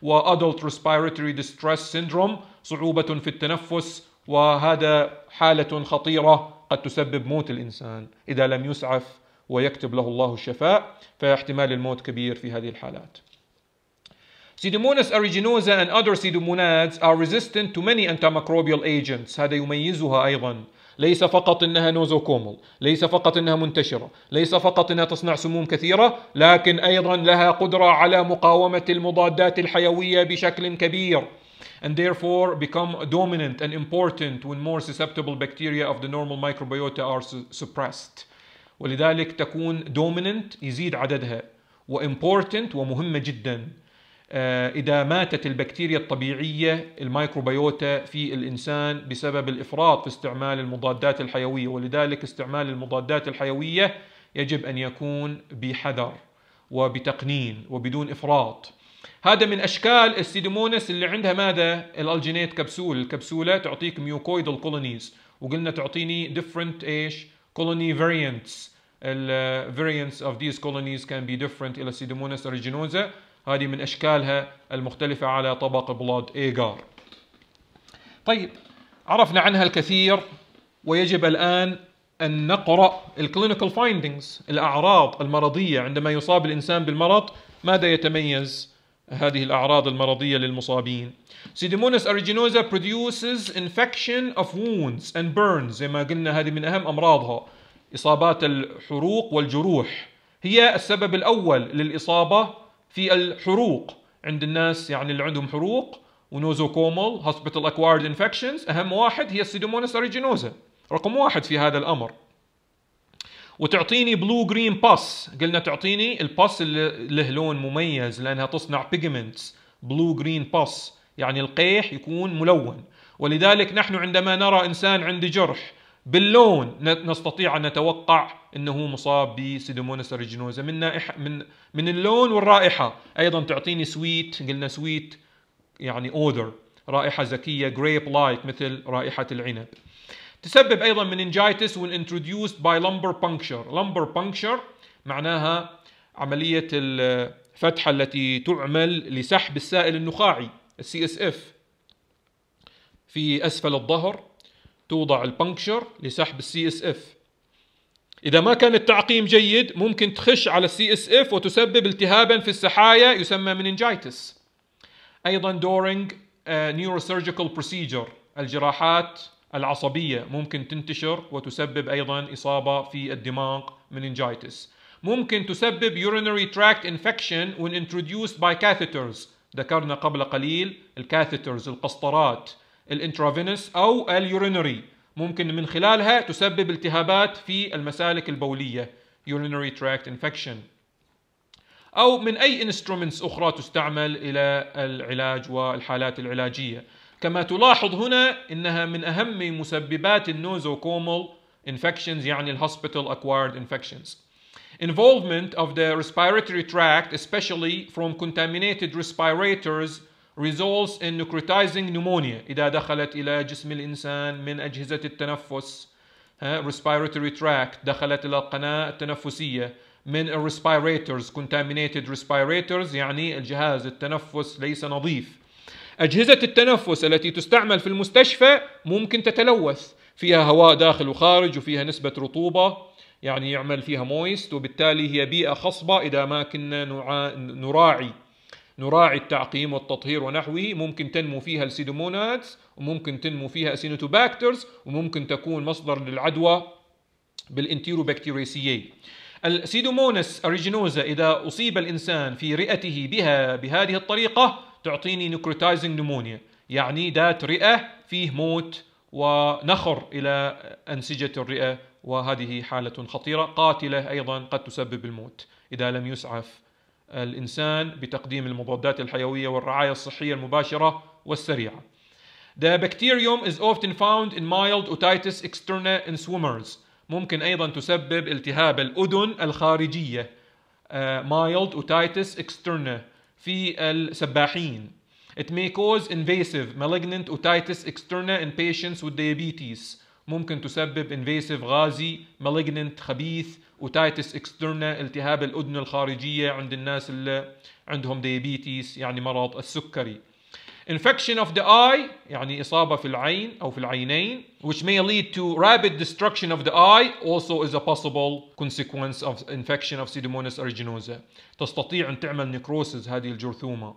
Speaker 1: و adult respiratory distress syndrome صعوبة في التنفس وهذا حالة خطيرة قد تسبب موت الإنسان إذا لم يسعف ويكتب له الله الشفاء فاحتمال الموت كبير في هذه الحالات Pseudomonas aeruginosa and other pseudomonads are resistant to many antimicrobial agents هذا يميزها أيضا ليس فقط انها نوزوكومل، ليس فقط انها منتشره، ليس فقط انها تصنع سموم كثيره، لكن ايضا لها قدره على مقاومه المضادات الحيويه بشكل كبير. And therefore become dominant and important when more susceptible bacteria of the normal microbiota are suppressed. ولذلك تكون دوميننت يزيد عددها وامبورتنت ومهمه جدا آه، اذا ماتت البكتيريا الطبيعيه الميكروبيوتا في الانسان بسبب الافراط في استعمال المضادات الحيويه ولذلك استعمال المضادات الحيويه يجب ان يكون بحذر وبتقنين وبدون افراط هذا من اشكال السيدومونس اللي عندها ماذا الالجينيت كبسول الكبسوله تعطيك ميوكويدال كولونيز وقلنا تعطيني ديفرنت ايش colony variants ال uh, variants of these colonies can be different إلى سيدمونس aeruginosa هذه من أشكالها المختلفة على طبق بلاد إيجار طيب عرفنا عنها الكثير ويجب الآن أن نقرأ الكلينيكال findings الأعراض المرضية عندما يصاب الإنسان بالمرض ماذا يتميز هذه الأعراض المرضية للمصابين. Pseudomonas aeruginosa produces infection of wounds and burns زي ما قلنا هذه من أهم أمراضها إصابات الحروق والجروح هي السبب الأول للإصابة في الحروق عند الناس يعني اللي عندهم حروق ونوزوكومال hospital acquired infections أهم واحد هي السيدومونس أريجينوزا رقم واحد في هذا الأمر وتعطيني بلو جرين باس قلنا تعطيني الباس اللي له لون مميز لانها تصنع بيجمنتس بلو جرين باس يعني القيح يكون ملون ولذلك نحن عندما نرى انسان عنده جرح باللون نستطيع ان نتوقع انه مصاب بسيدومونس ارجينوزا من من من اللون والرائحه ايضا تعطيني سويت قلنا سويت يعني اودر رائحه ذكيه جريب لايك مثل رائحه العنب تسبب ايضا مننجايتس when introduced باي لمبر puncture لمبر puncture معناها عمليه الفتحه التي تعمل لسحب السائل النخاعي السي اس اف في اسفل الظهر توضع البنكشر لسحب السي اس اف اذا ما كان التعقيم جيد ممكن تخش على السي اس اف وتسبب التهابا في السحايا يسمى مننجايتس ايضا during neurosurgical procedure الجراحات العصبية ممكن تنتشر وتسبب أيضا إصابة في الدماغ meningitis ممكن تسبب urinary tract infection when introduced by catheters ذكرنا قبل قليل الكاثيترز القسطرات الانترافينس أو اليورينري ممكن من خلالها تسبب التهابات في المسالك البولية urinary tract infection أو من أي instruments أخرى تستعمل إلى العلاج والحالات العلاجية كما تلاحظ هنا انها من اهم مسببات النوزوكومال infections يعني ال hospital acquired infections. Involvement of the respiratory tract especially from contaminated respirators results in necrotizing pneumonia إذا دخلت إلى جسم الإنسان من أجهزة التنفس respiratory tract دخلت إلى القناة التنفسية من respirators contaminated respirators يعني الجهاز التنفس ليس نظيف أجهزة التنفس التي تستعمل في المستشفى ممكن تتلوث فيها هواء داخل وخارج وفيها نسبة رطوبة يعني يعمل فيها مويست وبالتالي هي بيئة خصبة إذا ما كنا نراعي نراعي التعقيم والتطهير ونحوه ممكن تنمو فيها السيدومونات وممكن تنمو فيها اسينوتوباكترز وممكن تكون مصدر للعدوى بالانتيروبكتيريسيي السيدومونس اريجينوزا إذا أصيب الإنسان في رئته بها بهذه الطريقة تعطيني نكروتايزنج نمونيا يعني ذات رئه فيه موت ونخر الى انسجه الرئه وهذه حاله خطيره قاتله ايضا قد تسبب الموت اذا لم يسعف الانسان بتقديم المضادات الحيويه والرعايه الصحيه المباشره والسريعه. The bacterium is often found in mild otitis externa in swimmers. ممكن ايضا تسبب التهاب الاذن الخارجيه. Uh, mild otitis externa في السباحين It may cause invasive, malignant otitis externa in patients with diabetes. ممكن تسبب invasive غازي, malignant خبيث, otitis externa التهاب الأذن الخارجية عند الناس اللي عندهم diabetes يعني مرض السكري. Infection of the eye, يعني إصابة في العين أو في العينين, which may lead to rapid destruction of the eye, also is a possible consequence of infection of Pseudomonas aeruginosa. تستطيع أن تعمل necrosis هذه الجرثومة.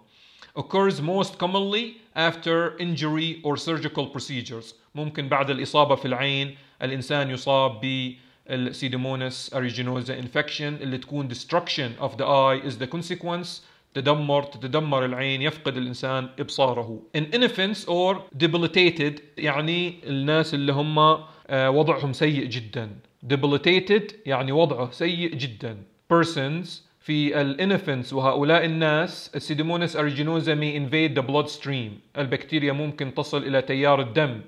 Speaker 1: Occurs most commonly after injury or surgical procedures. ممكن بعد الإصابة في العين الإنسان يصاب ب Pseudomonas aeruginosa infection اللي تكون destruction of the eye is the consequence تدمر تتدمر العين يفقد الانسان ابصاره ان انفنس اور debilitated يعني الناس اللي هم آه، وضعهم سيء جدا debilitated يعني وضعه سيء جدا persons في الانفنس وهؤلاء الناس السيدمونس ارجينوزا مي انفيد ذا بلود ستريم البكتيريا ممكن تصل الى تيار الدم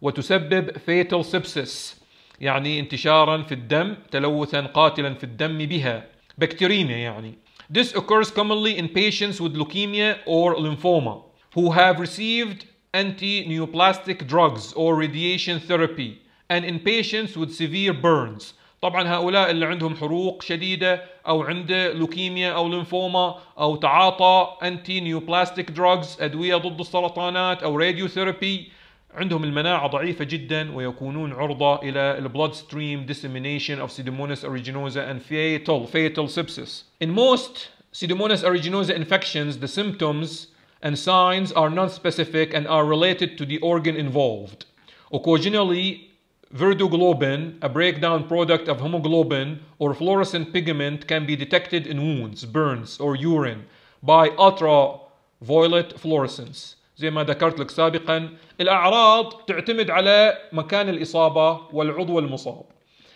Speaker 1: وتسبب فيتال سبسس يعني انتشارا في الدم تلوثا قاتلا في الدم بها بكتيرينا يعني This occurs commonly in patients with leukemia or lymphoma who have received anti-neoplastic drugs or radiation therapy and in patients with severe burns طبعا هؤلاء اللي عندهم حروق شديدة أو عنده لوكيميا أو لينفوما أو تعاطى أنتي نيوبلاستيك دراجز أدوية ضد السرطانات أو راديو ثيرابي عندهم المناعة ضعيفة جدا ويكونون عرضة إلى الـ Bloodstream dissemination of Pseudomonas aeruginosa and fatal fatal sepsis. In most Pseudomonas aeruginosa infections, the symptoms and signs are non-specific and are related to the organ involved. Occasionally, verdoglobin, a breakdown product of hemoglobin or fluorescent pigment, can be detected in wounds, burns, or urine by ultraviolet fluorescence. زي ما ذكرت لك سابقا الأعراض تعتمد على مكان الإصابة والعضو المصاب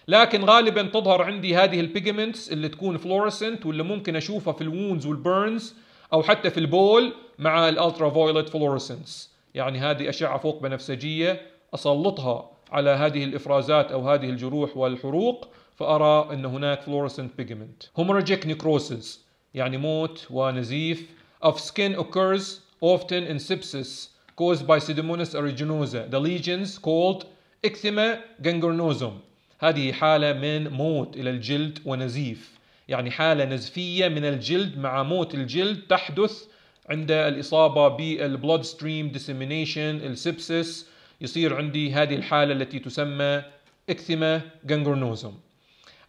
Speaker 1: لكن غالبا تظهر عندي هذه البيجمنتس اللي تكون فلورسنت واللي ممكن اشوفها في الوونز والبيرنز او حتى في البول مع الالترا فايولت فلورسنس يعني هذه اشعه فوق بنفسجيه اسلطها على هذه الافرازات او هذه الجروح والحروق فارى ان هناك فلورسنت بيجمنت هومورجيك نيكروسيس يعني موت ونزيف of skin occurs often in sepsis caused by Pseudomonas aeruginosa the lesions called eczema gangrenosum هذه حالة من موت إلى الجلد ونزيف يعني حالة نزفية من الجلد مع موت الجلد تحدث عند الإصابة بالبلود ستريم ديسيمينيشن السبسس يصير عندي هذه الحالة التي تسمى اكثيما جانجرونوزوم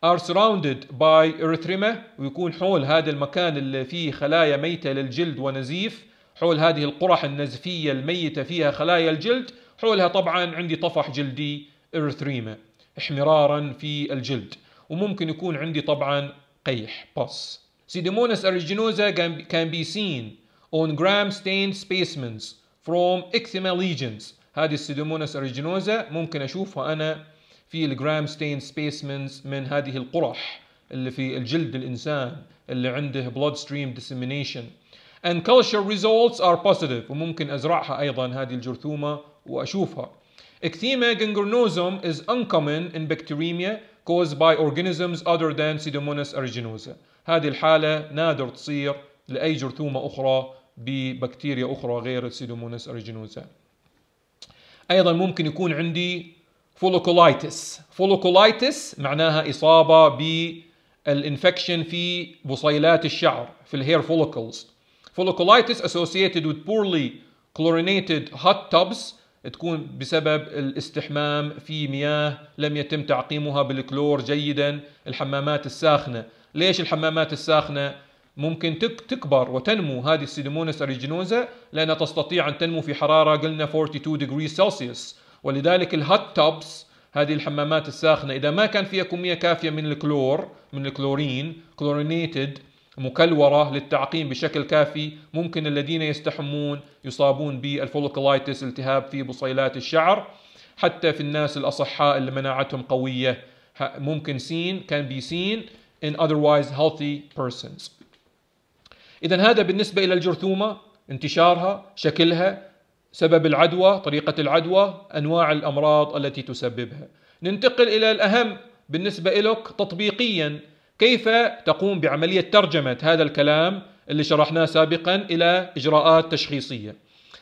Speaker 1: are surrounded by erythema ويكون حول هذا المكان اللي فيه خلايا ميتة للجلد ونزيف حول هذه القرح النزفية الميتة فيها خلايا الجلد حولها طبعا عندي طفح جلدي إرثريما احمرارا في الجلد وممكن يكون عندي طبعا قيح بس Pseudomonas أرجينوزا كان بي سين on gram-stained specimens from eczema lesions هذه السيدومونس اريجينوزا ممكن اشوفها انا في الجرام ستين سبيسمنز من هذه القرح اللي في الجلد الانسان اللي عنده بلود ستريم ديسيمينيشن and culture results are positive وممكن أزرعها أيضا هذه الجرثومة وأشوفها Ecthema gangrenosum is uncommon in bacteremia caused by organisms other than Pseudomonas aeruginosa هذه الحالة نادر تصير لأي جرثومة أخرى ببكتيريا أخرى غير Pseudomonas aeruginosa أيضا ممكن يكون عندي فولوكولايتس فولوكولايتس معناها إصابة بالإنفكشن في بصيلات الشعر في الهير فولوكلز Folliculitis associated with poorly chlorinated hot tubs تكون بسبب الاستحمام في مياه لم يتم تعقيمها بالكلور جيدا الحمامات الساخنة ليش الحمامات الساخنة ممكن تكبر وتنمو هذه السيدمونس اريجينوزا لأنها تستطيع أن تنمو في حرارة قلنا 42 ديجري سلسيوس ولذلك الهات توبس هذه الحمامات الساخنة إذا ما كان فيها كمية كافية من الكلور من الكلورين كلورينيتد مكلورة للتعقيم بشكل كافي ممكن الذين يستحمون يصابون بالفولوكولايتس التهاب في بصيلات الشعر حتى في الناس الأصحاء اللي مناعتهم قوية ممكن seen can be seen in otherwise healthy persons إذا هذا بالنسبة إلى الجرثومة انتشارها شكلها سبب العدوى طريقة العدوى أنواع الأمراض التي تسببها ننتقل إلى الأهم بالنسبة لك تطبيقيا كيف تقوم بعملية ترجمة هذا الكلام اللي شرحناه سابقا إلى إجراءات تشخيصية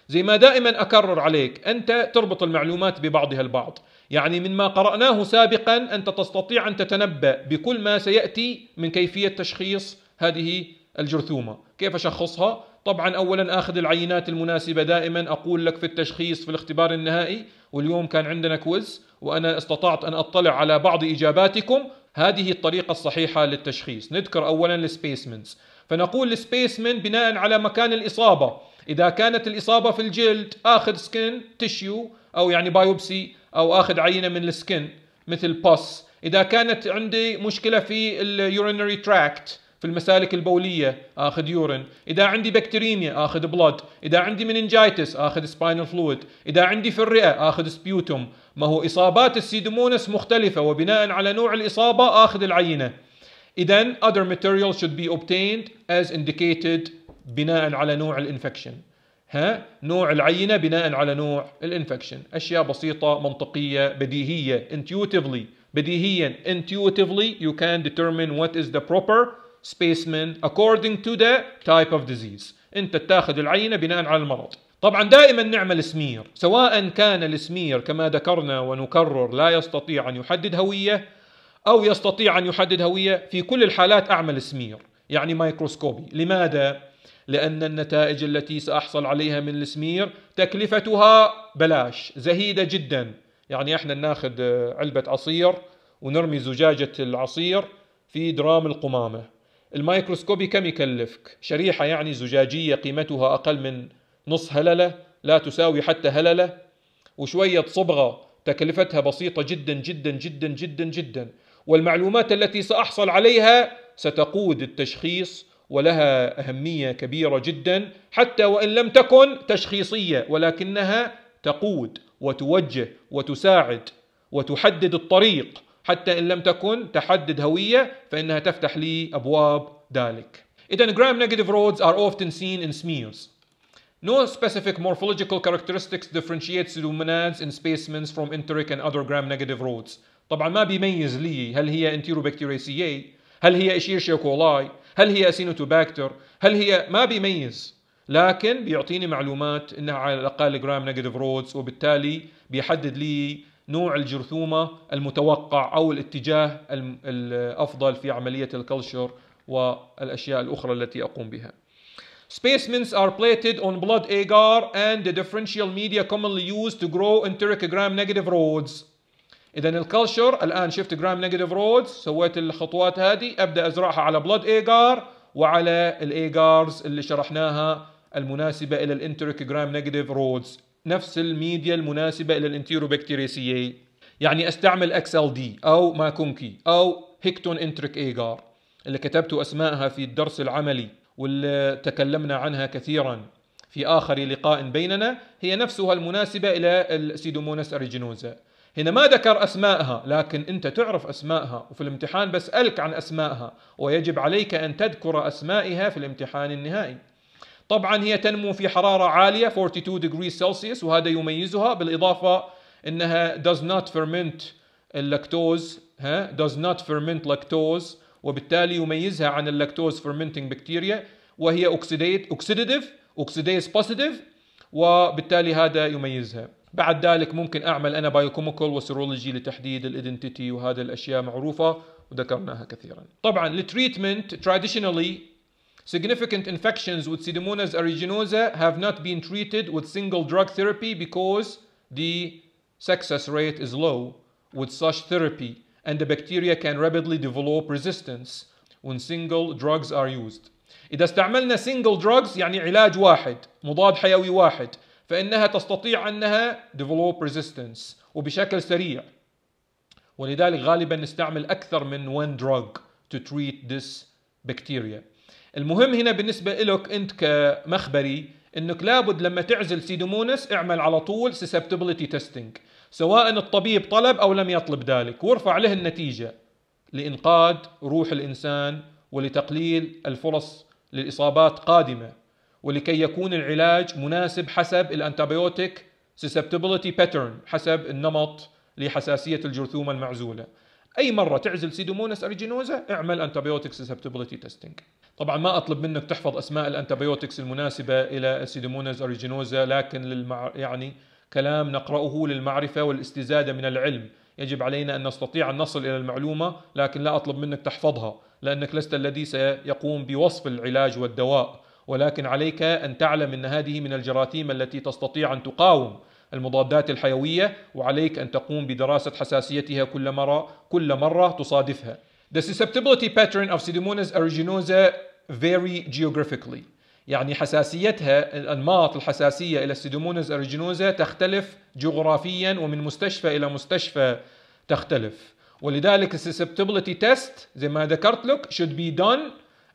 Speaker 1: زي ما دائما أكرر عليك أنت تربط المعلومات ببعضها البعض يعني مما قرأناه سابقا أنت تستطيع أن تتنبأ بكل ما سيأتي من كيفية تشخيص هذه الجرثومة كيف أشخصها؟ طبعا أولا أخذ العينات المناسبة دائما أقول لك في التشخيص في الاختبار النهائي واليوم كان عندنا كويز وأنا استطعت أن أطلع على بعض إجاباتكم هذه الطريقة الصحيحة للتشخيص نذكر أولا السبيسمنتس فنقول السبيسمنت بناء على مكان الإصابة إذا كانت الإصابة في الجلد آخذ سكن تشيو أو يعني بايوبسي أو آخذ عينة من السكن مثل بوس إذا كانت عندي مشكلة في اليورينري تراكت في المسالك البوليه اخذ يورين اذا عندي بكتيريميا اخذ بلود اذا عندي مننجايتس اخذ سباينال فلويد اذا عندي في الرئه اخذ سبيوتوم ما هو اصابات السيدومونس مختلفه وبناء على نوع الاصابه اخذ العينه اذا other material should be obtained as indicated بناء على نوع الانفكشن ها نوع العينه بناء على نوع الانفكشن اشياء بسيطه منطقيه بديهيه intuitively بديهيا intuitively you can determine what is the proper سبيسمن according to the type of disease انت تاخذ العينه بناء على المرض طبعا دائما نعمل سمير سواء كان السمير كما ذكرنا ونكرر لا يستطيع ان يحدد هويه او يستطيع ان يحدد هويه في كل الحالات اعمل سمير يعني مايكروسكوبي لماذا لأن النتائج التي سأحصل عليها من السمير تكلفتها بلاش زهيدة جدا يعني احنا ناخذ علبة عصير ونرمي زجاجة العصير في درام القمامة الميكروسكوبي كم يكلفك شريحة يعني زجاجية قيمتها أقل من نص هللة لا تساوي حتى هللة وشوية صبغة تكلفتها بسيطة جدا جدا جدا جدا جدا والمعلومات التي سأحصل عليها ستقود التشخيص ولها أهمية كبيرة جدا حتى وإن لم تكن تشخيصية ولكنها تقود وتوجه وتساعد وتحدد الطريق حتى إن لم تكن تحدد هوية فإنها تفتح لي أبواب ذلك إذا gram negative roads are often seen in smears No specific morphological characteristics differentiate pseudomonads in specimens from enteric and other gram-negative roads. طبعا ما بيميز لي هل هي انتيروبكتيريسيي هل هي اشيرشيا كولاي هل هي اسينوتوباكتر هل هي ما بيميز لكن بيعطيني معلومات انها على الاقل جرام نيجاتيف رودز وبالتالي بيحدد لي نوع الجرثومه المتوقع او الاتجاه الافضل في عمليه الكلشر والاشياء الاخرى التي اقوم بها. Specimens are plated on blood agar and the differential media commonly used to grow enteric gram negative rods. اذا الكلشر الان شفت جرام نيجاتيف رودز سويت الخطوات هذه ابدا ازرعها على بلود ايجار وعلى الايجارز اللي شرحناها المناسبه الى الانتريك جرام نيجاتيف رودز نفس الميديا المناسبة إلى الانتيروبكتيريسية يعني أستعمل اكسل دي أو ماكونكي أو هيكتون انتريك ايجار اللي كتبت أسماءها في الدرس العملي واللي تكلمنا عنها كثيرا في آخر لقاء بيننا هي نفسها المناسبة إلى السيدوموناس أريجينوزا هنا ما ذكر أسماءها لكن أنت تعرف أسماءها وفي الامتحان بسألك عن أسماءها ويجب عليك أن تذكر أسمائها في الامتحان النهائي طبعا هي تنمو في حرارة عالية 42 degrees Celsius وهذا يميزها بالإضافة أنها does not ferment اللاكتوز ها does not ferment لاكتوز وبالتالي يميزها عن اللاكتوز fermenting بكتيريا وهي اوكسيديت اوكسيديتيف اوكسيديز بوزيتيف وبالتالي هذا يميزها بعد ذلك ممكن اعمل انا بايوكيميكال وسيرولوجي لتحديد الايدنتيتي وهذه الاشياء معروفه وذكرناها كثيرا طبعا التريتمنت تراديشنالي Significant infections with Pseudomonas aeruginosa have not been treated with single drug therapy because the success rate is low with such therapy and the bacteria can rapidly develop resistance when single drugs are used. إذا استعملنا single drugs يعني علاج واحد مضاد حيوي واحد فإنها تستطيع أنها develop resistance وبشكل سريع ولذلك غالبا نستعمل أكثر من one drug to treat this bacteria المهم هنا بالنسبة إلك أنت كمخبري أنك لابد لما تعزل سيدومونس اعمل على طول سيسبتبلتي تيستينج سواء الطبيب طلب أو لم يطلب ذلك وارفع له النتيجة لإنقاذ روح الإنسان ولتقليل الفرص للإصابات قادمة ولكي يكون العلاج مناسب حسب الأنتابيوتيك سيسبتبلتي باترن حسب النمط لحساسية الجرثومة المعزولة اي مره تعزل سيدومونس اريجينوزا اعمل انتبيوتكس سبتبلتي تيستينج طبعا ما اطلب منك تحفظ اسماء الانتبيوتكس المناسبه الى سيدومونس اريجينوزا لكن للمع... يعني كلام نقراه للمعرفه والاستزاده من العلم يجب علينا ان نستطيع ان نصل الى المعلومه لكن لا اطلب منك تحفظها لانك لست الذي سيقوم بوصف العلاج والدواء ولكن عليك ان تعلم ان هذه من الجراثيم التي تستطيع ان تقاوم المضادات الحيوية وعليك أن تقوم بدراسة حساسيتها كل مرة كل مرة تصادفها. The susceptibility pattern of Pseudomonas aeruginosa vary geographically. يعني حساسيتها الانماط الحساسيه الى Pseudomonas aeruginosa تختلف جغرافيا ومن مستشفى الى مستشفى تختلف ولذلك susceptibility test زي ما ذكرت لك should be done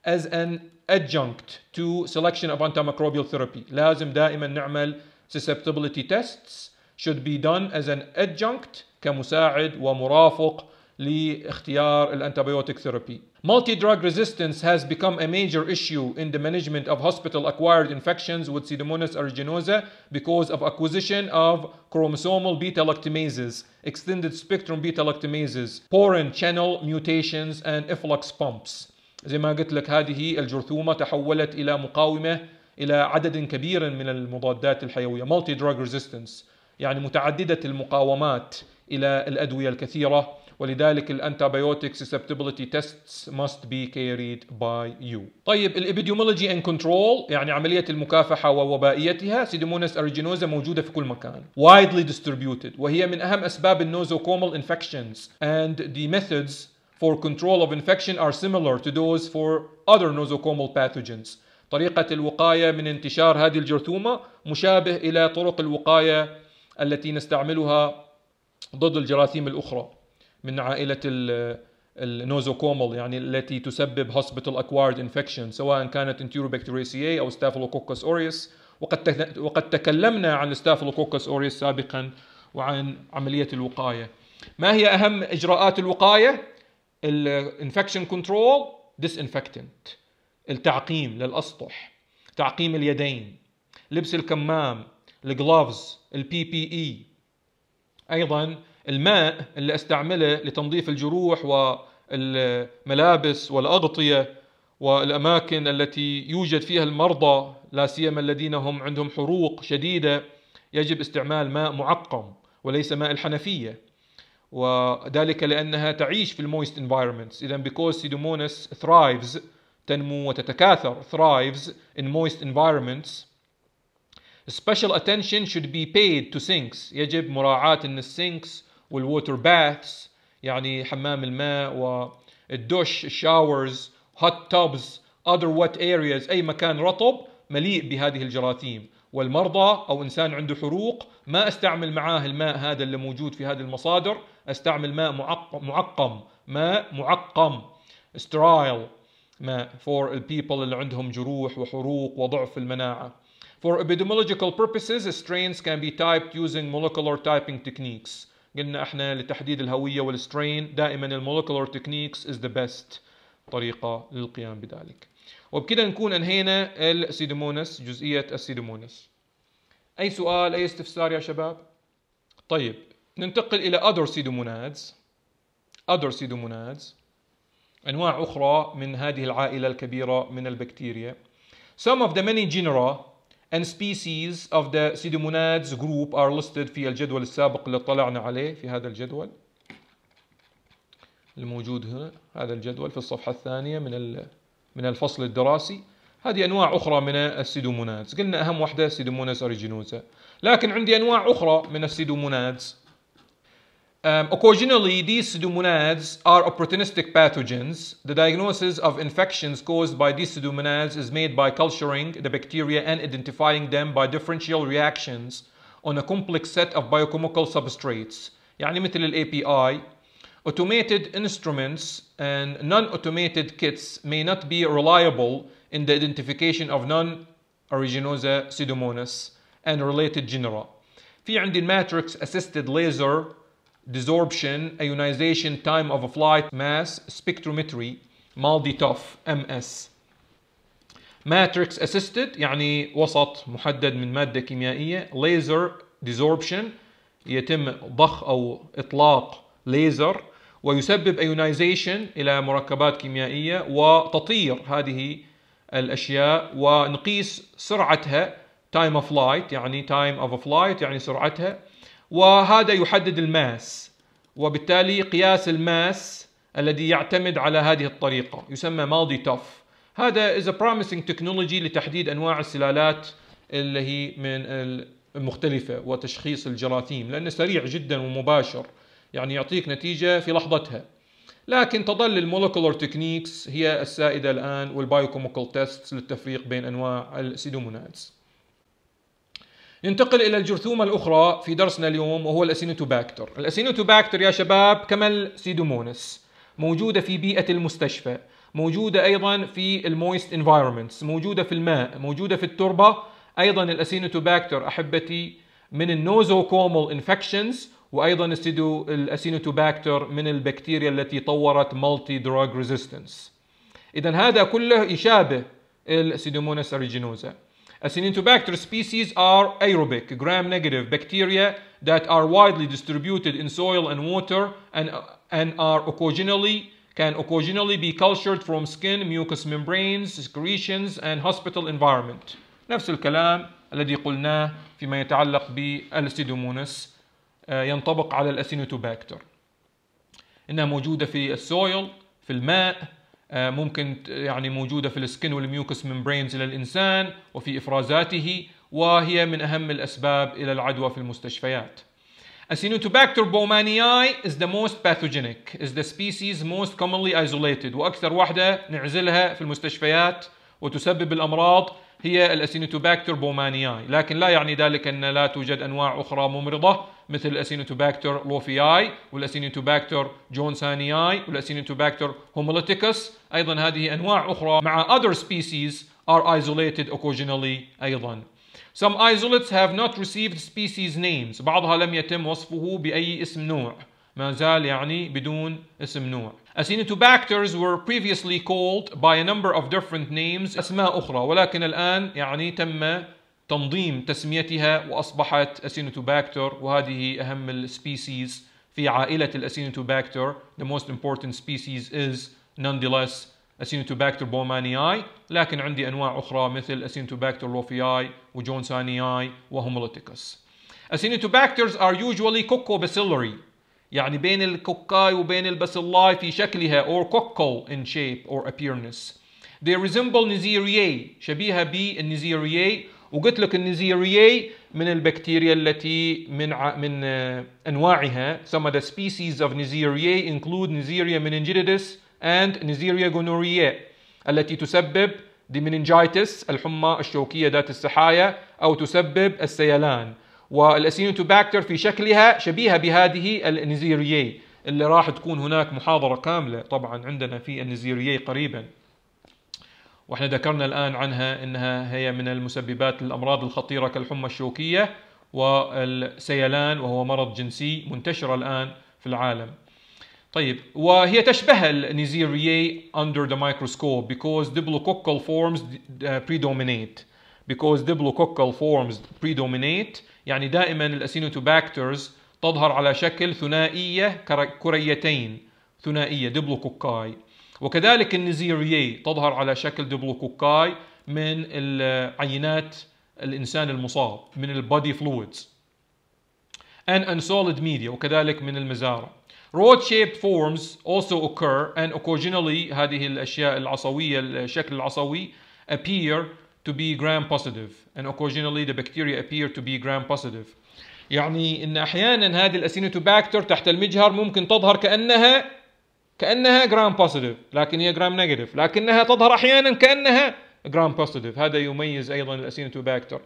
Speaker 1: as an adjunct to selection of antimicrobial therapy لازم دائما نعمل susceptibility tests should be done as an adjunct كمساعد ومرافق لاختيار الأنتيبيوتيك therapy. Multi-drug resistance has become a major issue in the management of hospital-acquired infections with Pseudomonas aeruginosa because of acquisition of chromosomal beta-lactamases, extended-spectrum beta-lactamases, porin channel mutations, and efflux pumps. زي ما قلت لك هذه الجرثومة تحولت إلى مقاومة الى عدد كبير من المضادات الحيويه مالتي دراج ريزيستنس يعني متعدده المقاومات الى الادويه الكثيره ولذلك الانتيبيوتيك سيسبتبيليتي تيستس must be carried by you. طيب الابيديومولوجي اند كنترول يعني عمليه المكافحه ووبائيتها سيدمونس اريجينوزا موجوده في كل مكان widely distributed وهي من اهم اسباب النوزوكومال انفكشنز and the methods for control of infection are similar to those for other nosocomial pathogens. طريقة الوقاية من انتشار هذه الجرثومة مشابه إلى طرق الوقاية التي نستعملها ضد الجراثيم الأخرى من عائلة النوزوكومال يعني التي تسبب hospital acquired infection سواء كانت enterobacteriaceae أو staphylococcus aureus وقد وقد تكلمنا عن staphylococcus aureus سابقا وعن عملية الوقاية ما هي أهم إجراءات الوقاية؟ الانفكشن كنترول disinfectant التعقيم للاسطح تعقيم اليدين لبس الكمام الجلوفز البي بي اي e. ايضا الماء اللي استعمله لتنظيف الجروح والملابس والاغطيه والاماكن التي يوجد فيها المرضى لا سيما الذين هم عندهم حروق شديده يجب استعمال ماء معقم وليس ماء الحنفيه وذلك لانها تعيش في المويست انفايرمنتس اذا بيكوز سيدومونس ثرايفز تنمو وتتكاثر thrives in moist environments Special attention should be paid to sinks يجب مراعاة أن السينكس والwater baths يعني حمام الماء والدش الشاورز hot tubs other wet areas أي مكان رطب مليء بهذه الجراثيم والمرضى أو إنسان عنده حروق ما أستعمل معاه الماء هذا اللي موجود في هذه المصادر أستعمل ماء معقم ماء معقم sterile ما for people اللي عندهم جروح وحروق وضعف المناعة For epidemiological purposes, strains can be typed using molecular typing techniques. قلنا احنا لتحديد الهوية والسترين دائما المولكولار تكنيكس is the best طريقة للقيام بذلك. وبكده نكون انهينا السيدومونس جزئية السيدومونس. اي سؤال اي استفسار يا شباب؟ طيب ننتقل الى other pseudomonads. other pseudomonads. أنواع أخرى من هذه العائلة الكبيرة من البكتيريا. Some of the many genera and species of the Pseudomonads group are listed في الجدول السابق اللي اطلعنا عليه في هذا الجدول الموجود هنا هذا الجدول في الصفحة الثانية من من الفصل الدراسي هذه أنواع أخرى من السيدومونادز قلنا أهم واحدة سيدوموناس أوريجينوزا لكن عندي أنواع أخرى من السيدومونادز Um, occasionally, these pseudomonads are opportunistic pathogens. The diagnosis of infections caused by these pseudomonads is made by culturing the bacteria and identifying them by differential reactions on a complex set of biochemical substrates. يعني مثل API. Automated instruments and non-automated kits may not be reliable in the identification of non-originosa pseudomonas and related genera. في عندي matrix assisted laser desorption, ionization, time of flight, mass, spectrometry, MALDI TOF MS matrix assisted يعني وسط محدد من مادة كيميائية laser desorption يتم ضخ أو إطلاق ليزر ويسبب ionization إلى مركبات كيميائية وتطير هذه الأشياء ونقيس سرعتها time of flight يعني time of flight يعني سرعتها وهذا يحدد الماس وبالتالي قياس الماس الذي يعتمد على هذه الطريقة يسمى مالدي توف هذا is a promising technology لتحديد أنواع السلالات اللي هي من المختلفة وتشخيص الجراثيم لأنه سريع جدا ومباشر يعني يعطيك نتيجة في لحظتها لكن تظل المولوكولر تكنيكس هي السائدة الآن والبايوكيميكال تيست للتفريق بين أنواع السيدومونادز ننتقل إلى الجرثومة الأخرى في درسنا اليوم وهو الأسينوتوباكتر الأسينوتوباكتر يا شباب كما السيدومونس موجودة في بيئة المستشفى موجودة أيضا في المويست انفايرمنتس موجودة في الماء موجودة في التربة أيضا الأسينوتوباكتر أحبتي من النوزوكومال انفكشنز وايضا السيدو الاسينوتوباكتر من البكتيريا التي طورت مالتي دراج ريزيستنس اذا هذا كله يشابه السيدومونس اريجينوزا Acinetobacter species are aerobic, gram-negative bacteria that are widely distributed in soil and water and, and are occasionally can occasionally be cultured from skin, mucous membranes, secretions and hospital environment. نفس الكلام الذي قلناه فيما يتعلق بالستيدومونس ينطبق على الاسينوتوباكتر انها موجودة في السويل في الماء آه، ممكن يعني موجوده في السكن والميوكس ممبرينز الى الانسان وفي افرازاته وهي من اهم الاسباب الى العدوى في المستشفيات. Acinetobacter baumannii is the most pathogenic, is the species most commonly isolated واكثر واحده نعزلها في المستشفيات وتسبب الامراض هي الاسينيتوباكتر بومانياي لكن لا يعني ذلك ان لا توجد انواع اخرى ممرضه مثل الاسينوتوباكتر لوفياي والاسينوتوباكتر جونسانياي والاسينوتوباكتر هوموليتيكس ايضا هذه انواع اخرى مع other species are isolated occasionally ايضا Some isolates have not received species names بعضها لم يتم وصفه بأي اسم نوع ما زال يعني بدون اسم نوع Acinetobacters were previously called by a number of different names أسماء أخرى ولكن الآن يعني تم تنظيم تسميتها واصبحت اسينوتوباكتر وهذه اهم السبيسيز في عائله الاسينوتوباكتر the most important species is nonetheless اسينوتوباكتر بومانياي لكن عندي انواع اخرى مثل اسينوتوباكتر لوفياي وجونسانياي وهوموليتيكس Acinetobacters are usually coccobacillary يعني بين الكوكاي وبين الباسيلاي في شكلها or كوكو in shape or appearance. They resemble نزيرياي شبيهة بالنزيرياي وقلت لك النيزيرياي من البكتيريا التي من ع... من آه، انواعها some of the species of انكلود include Neisseria meningitidis and Neisseria التي تسبب ديمننجايتس الحمى الشوكية ذات السحايا أو تسبب السيلان والأسينوتوباكتر في شكلها شبيهة بهذه النزيريي اللي راح تكون هناك محاضرة كاملة طبعا عندنا في النزيريي قريباً واحنا ذكرنا الآن عنها أنها هي من المسببات للأمراض الخطيرة كالحمى الشوكية والسيلان وهو مرض جنسي منتشر الآن في العالم طيب وهي تشبه النيزيرياe under the microscope because diplococcal forms uh, predominate because diplococcal forms predominate يعني دائما الاسينوتوباكترز تظهر على شكل ثنائيه كريتين ثنائيه دبلوكوكاي وكذلك النزيريي تظهر على شكل دبلوكوكاي من العينات الإنسان المصاب من البادي فلويدز and unsolid media وكذلك من المزارع Rod shaped forms also occur and occasionally هذه الأشياء العصوية الشكل العصوي appear to be gram positive and occasionally the bacteria appear to be gram positive يعني ان احيانا هذه الاسينوتوباكتر تحت المجهر ممكن تظهر كانها كانها جرام بوزيتيف لكن هي جرام نيجاتيف لكنها تظهر احيانا كانها جرام بوزيتيف هذا يميز ايضا الاسينتوباكتر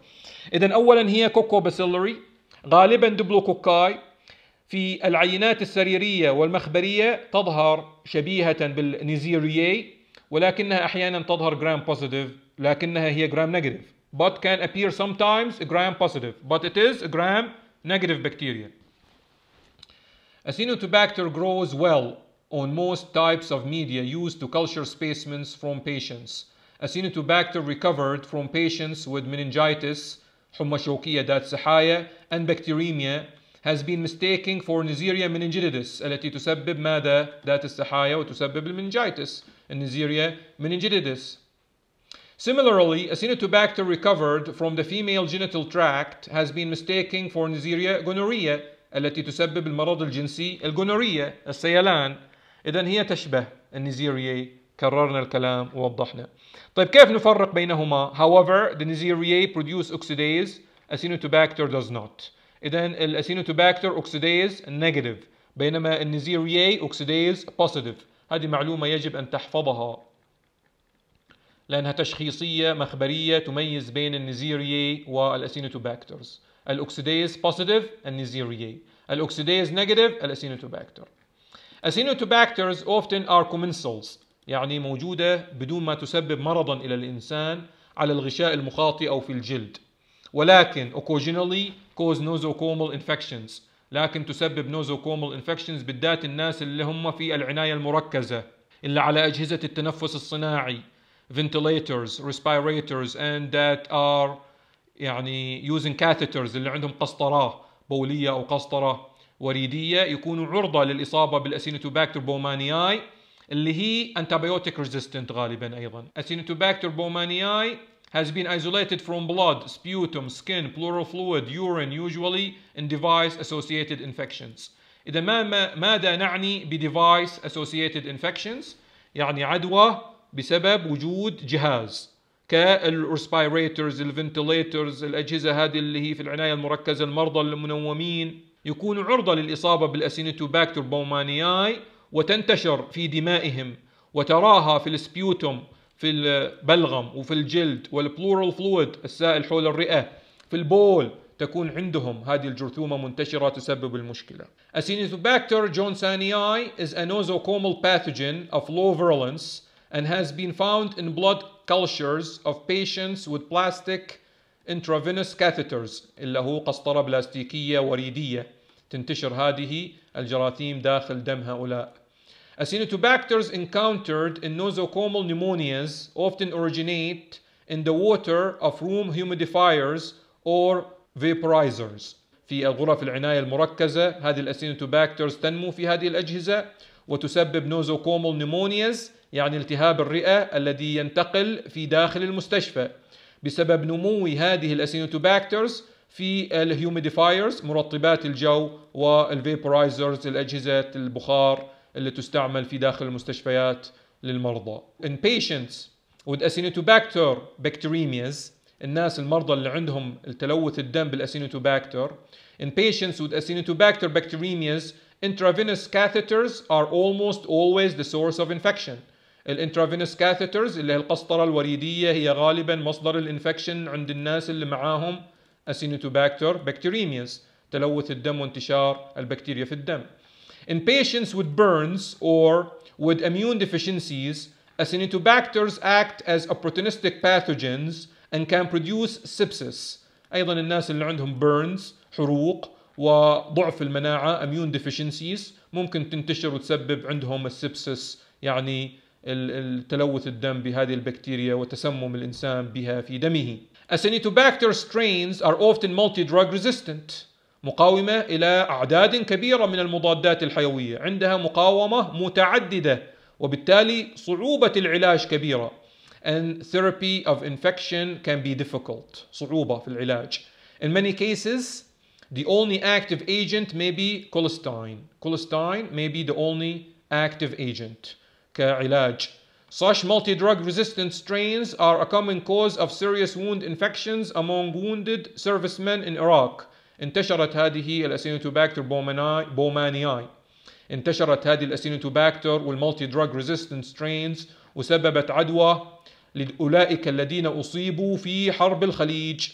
Speaker 1: اذا اولا هي كوكو باسيلري غالبا دبلوكوكاي في العينات السريريه والمخبريه تظهر شبيهه بالنيزيريي ولكنها احيانا تظهر جرام بوزيتيف لكنها هي جرام نيجاتيف but can appear sometimes gram positive but it is gram negative bacteria Acinetobacter grows well on most types of media used to culture specimens from patients. Acinetobacter recovered from patients with meningitis, humma shawkiya and bacteremia has been mistaken for Neisseria meningitidis التي تسبب ماذا؟ ذات السحايا وتسبب المنجيتس Neisseria meningitidis. Similarly, Acinetobacter recovered from the female genital tract has been mistaken for Neisseria gonorrhea التي تسبب المرض الجنسي الجونوريا السيلان إذا هي تشبه النيزيرية كررنا الكلام ووضحنا طيب كيف نفرق بينهما however the Neisseria produce oxidase Acinetobacter does not إذا الأسينوتوباكتر أوكسيديز نيجاتيف بينما النيزيرياي أوكسيديز بوزيتيف هذه معلومة يجب أن تحفظها لأنها تشخيصية مخبرية تميز بين النيزيرياي والأسينوتوباكترز الأوكسيديز بوزيتيف النيزيرياي الأوكسيديز نيجاتيف الأسينوتوباكتر Acinetobacters often are commensals يعني موجودة بدون ما تسبب مرضا إلى الإنسان على الغشاء المخاطي أو في الجلد ولكن occasionally cause nosocomial infections لكن تسبب nosocomial infections بالذات الناس اللي هم في العناية المركزة اللي على أجهزة التنفس الصناعي ventilators, respirators and that are يعني using catheters اللي عندهم قسطرة بولية أو قسطرة وريديه يكونوا عرضه للاصابه بالاسينوتوباكتر بومانياي اللي هي antibiotic ريزيستنت غالبا ايضا Acinetobacter بومانياي has been isolated from blood, sputum, skin, pleural fluid, urine usually in device associated infections إذا ما, ما ماذا نعني ب device associated infections يعني عدوى بسبب وجود جهاز كالريسبيريتورز الفنتليتورز الأجهزة هذه اللي هي في العناية المركزة المرضى المنومين يكون عرضة للإصابة بالأسينيتوباكتر بومانياي وتنتشر في دمائهم وتراها في السبيوتوم في البلغم وفي الجلد والبلورال فلويد السائل حول الرئة في البول تكون عندهم هذه الجرثومة منتشرة تسبب المشكلة. Acinetobacter johnsonii is a nosocomal pathogen of low virulence and has been found in blood cultures of patients with plastic intravenous catheters اللي هو قسطرة بلاستيكية وريدية تنتشر هذه الجراثيم داخل دم هؤلاء Acinetobacters encountered in nosocomial pneumonias often originate in the water of room humidifiers or vaporizers في الغرف العناية المركزة هذه الأسينوتوباكترز تنمو في هذه الأجهزة وتسبب نوزوكومول نيمونياز يعني التهاب الرئة الذي ينتقل في داخل المستشفى بسبب نمو هذه الاسينوتوباكترز في الهيوميديفايرز مرطبات الجو والفيبورايزرز الاجهزه البخار اللي تستعمل في داخل المستشفيات للمرضى. In patients with acinetobacter bacteremias الناس المرضى اللي عندهم التلوث الدم بالاسينوتوباكتر in patients with acinetobacter bacteremias intravenous catheters are almost always the source of infection الانترافينوس كاثيترز اللي هي القسطره الوريديه هي غالبا مصدر الانفكشن عند الناس اللي معاهم اسينوتوباكتر بكتيريميز تلوث الدم وانتشار البكتيريا في الدم. In patients with burns or with immune deficiencies, Acinetobacters act as opportunistic pathogens and can produce sepsis. أيضا الناس اللي عندهم burns حروق وضعف المناعة immune deficiencies ممكن تنتشر وتسبب عندهم السبسس يعني التلوث الدم بهذه البكتيريا وتسمم الإنسان بها في دمه Acinetobacter strains are often multi-drug resistant مقاومة إلى أعداد كبيرة من المضادات الحيوية عندها مقاومة متعددة وبالتالي صعوبة العلاج كبيرة and therapy of infection can be difficult صعوبة في العلاج in many cases the only active agent may be colistine colistine may be the only active agent كعلاج Such multi-drug resistant strains are a common cause of serious wound infections among wounded servicemen in Iraq. انتشرت هذه الاسينوتوباكتر بومانياي انتشرت هذه الاسينوتوباكتر والمالتي دراج ريزيستنت سترينز وسببت عدوى لاولئك الذين اصيبوا في حرب الخليج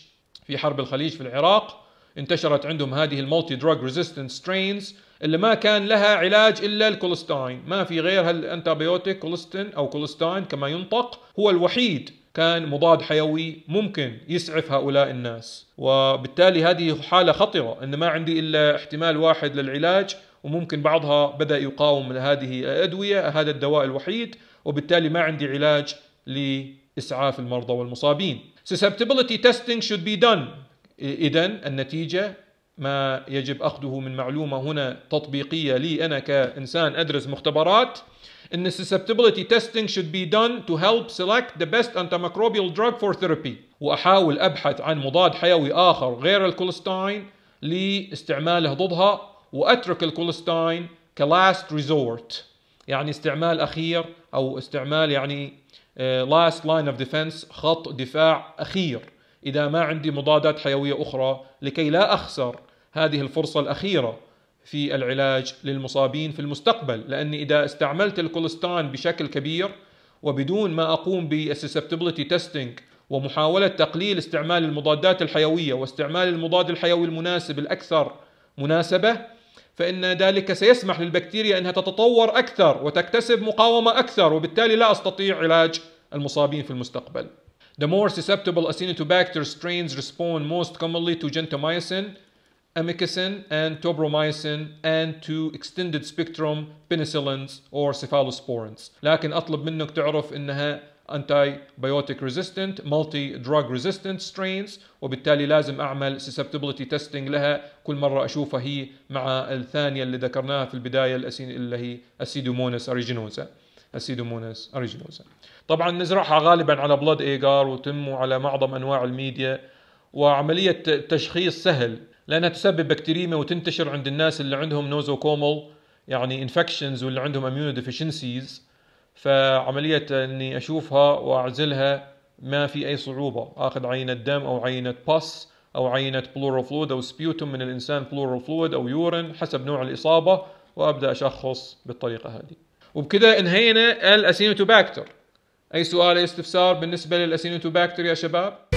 Speaker 1: في حرب الخليج في العراق انتشرت عندهم هذه المالتي دراج ريزيستنت سترينز اللي ما كان لها علاج الا الكولستاين ما في غير هالانتابيوتيك كولستين او كولستاين كما ينطق هو الوحيد كان مضاد حيوي ممكن يسعف هؤلاء الناس وبالتالي هذه حالة خطرة أن ما عندي إلا احتمال واحد للعلاج وممكن بعضها بدأ يقاوم هذه الأدوية هذا الدواء الوحيد وبالتالي ما عندي علاج لإسعاف المرضى والمصابين Susceptibility testing should be done إذا النتيجة ما يجب أخذه من معلومة هنا تطبيقية لي أنا كإنسان أدرس مختبرات إن susceptibility testing should be done to help select the best antimicrobial drug for therapy وأحاول أبحث عن مضاد حيوي آخر غير الكولستاين لاستعماله ضدها وأترك الكولستاين كلاست ريزورت يعني استعمال أخير أو استعمال يعني لاست لاين اوف ديفنس خط دفاع أخير إذا ما عندي مضادات حيوية أخرى لكي لا أخسر هذه الفرصة الأخيرة في العلاج للمصابين في المستقبل لأني إذا استعملت الكولستان بشكل كبير وبدون ما أقوم بالسسبتبلتي تيستينج ومحاولة تقليل استعمال المضادات الحيوية واستعمال المضاد الحيوي المناسب الأكثر مناسبة فإن ذلك سيسمح للبكتيريا أنها تتطور أكثر وتكتسب مقاومة أكثر وبالتالي لا أستطيع علاج المصابين في المستقبل. The more susceptible Acinetobacter strains respond most commonly to gentamicin amikacin and tobromycin and to extended spectrum penicillins or cephalosporins لكن أطلب منك تعرف إنها antibiotic resistant multi drug resistant strains وبالتالي لازم اعمل susceptibility testing لها كل مره اشوفها هي مع الثانيه اللي ذكرناها في البدايه اللي هي acidomonas اريجينوزا acidomonas اريجينوزا طبعا نزرعها غالبا على blood agar وتم وعلى معظم انواع الميديا وعمليه تشخيص سهل لانها تسبب بكتيريميا وتنتشر عند الناس اللي عندهم نوزوكومال يعني انفكشنز واللي عندهم اميونو ديفيشنسيز فعمليه اني اشوفها واعزلها ما في اي صعوبه اخذ عينه دم او عينه بس او عينه بلورو فلويد او سبيوتوم من الانسان بلورو فلويد او يورين حسب نوع الاصابه وابدا اشخص بالطريقه هذه وبكذا انهينا الاسينوتوباكتر اي سؤال اي استفسار بالنسبه للاسينوتوباكتر يا شباب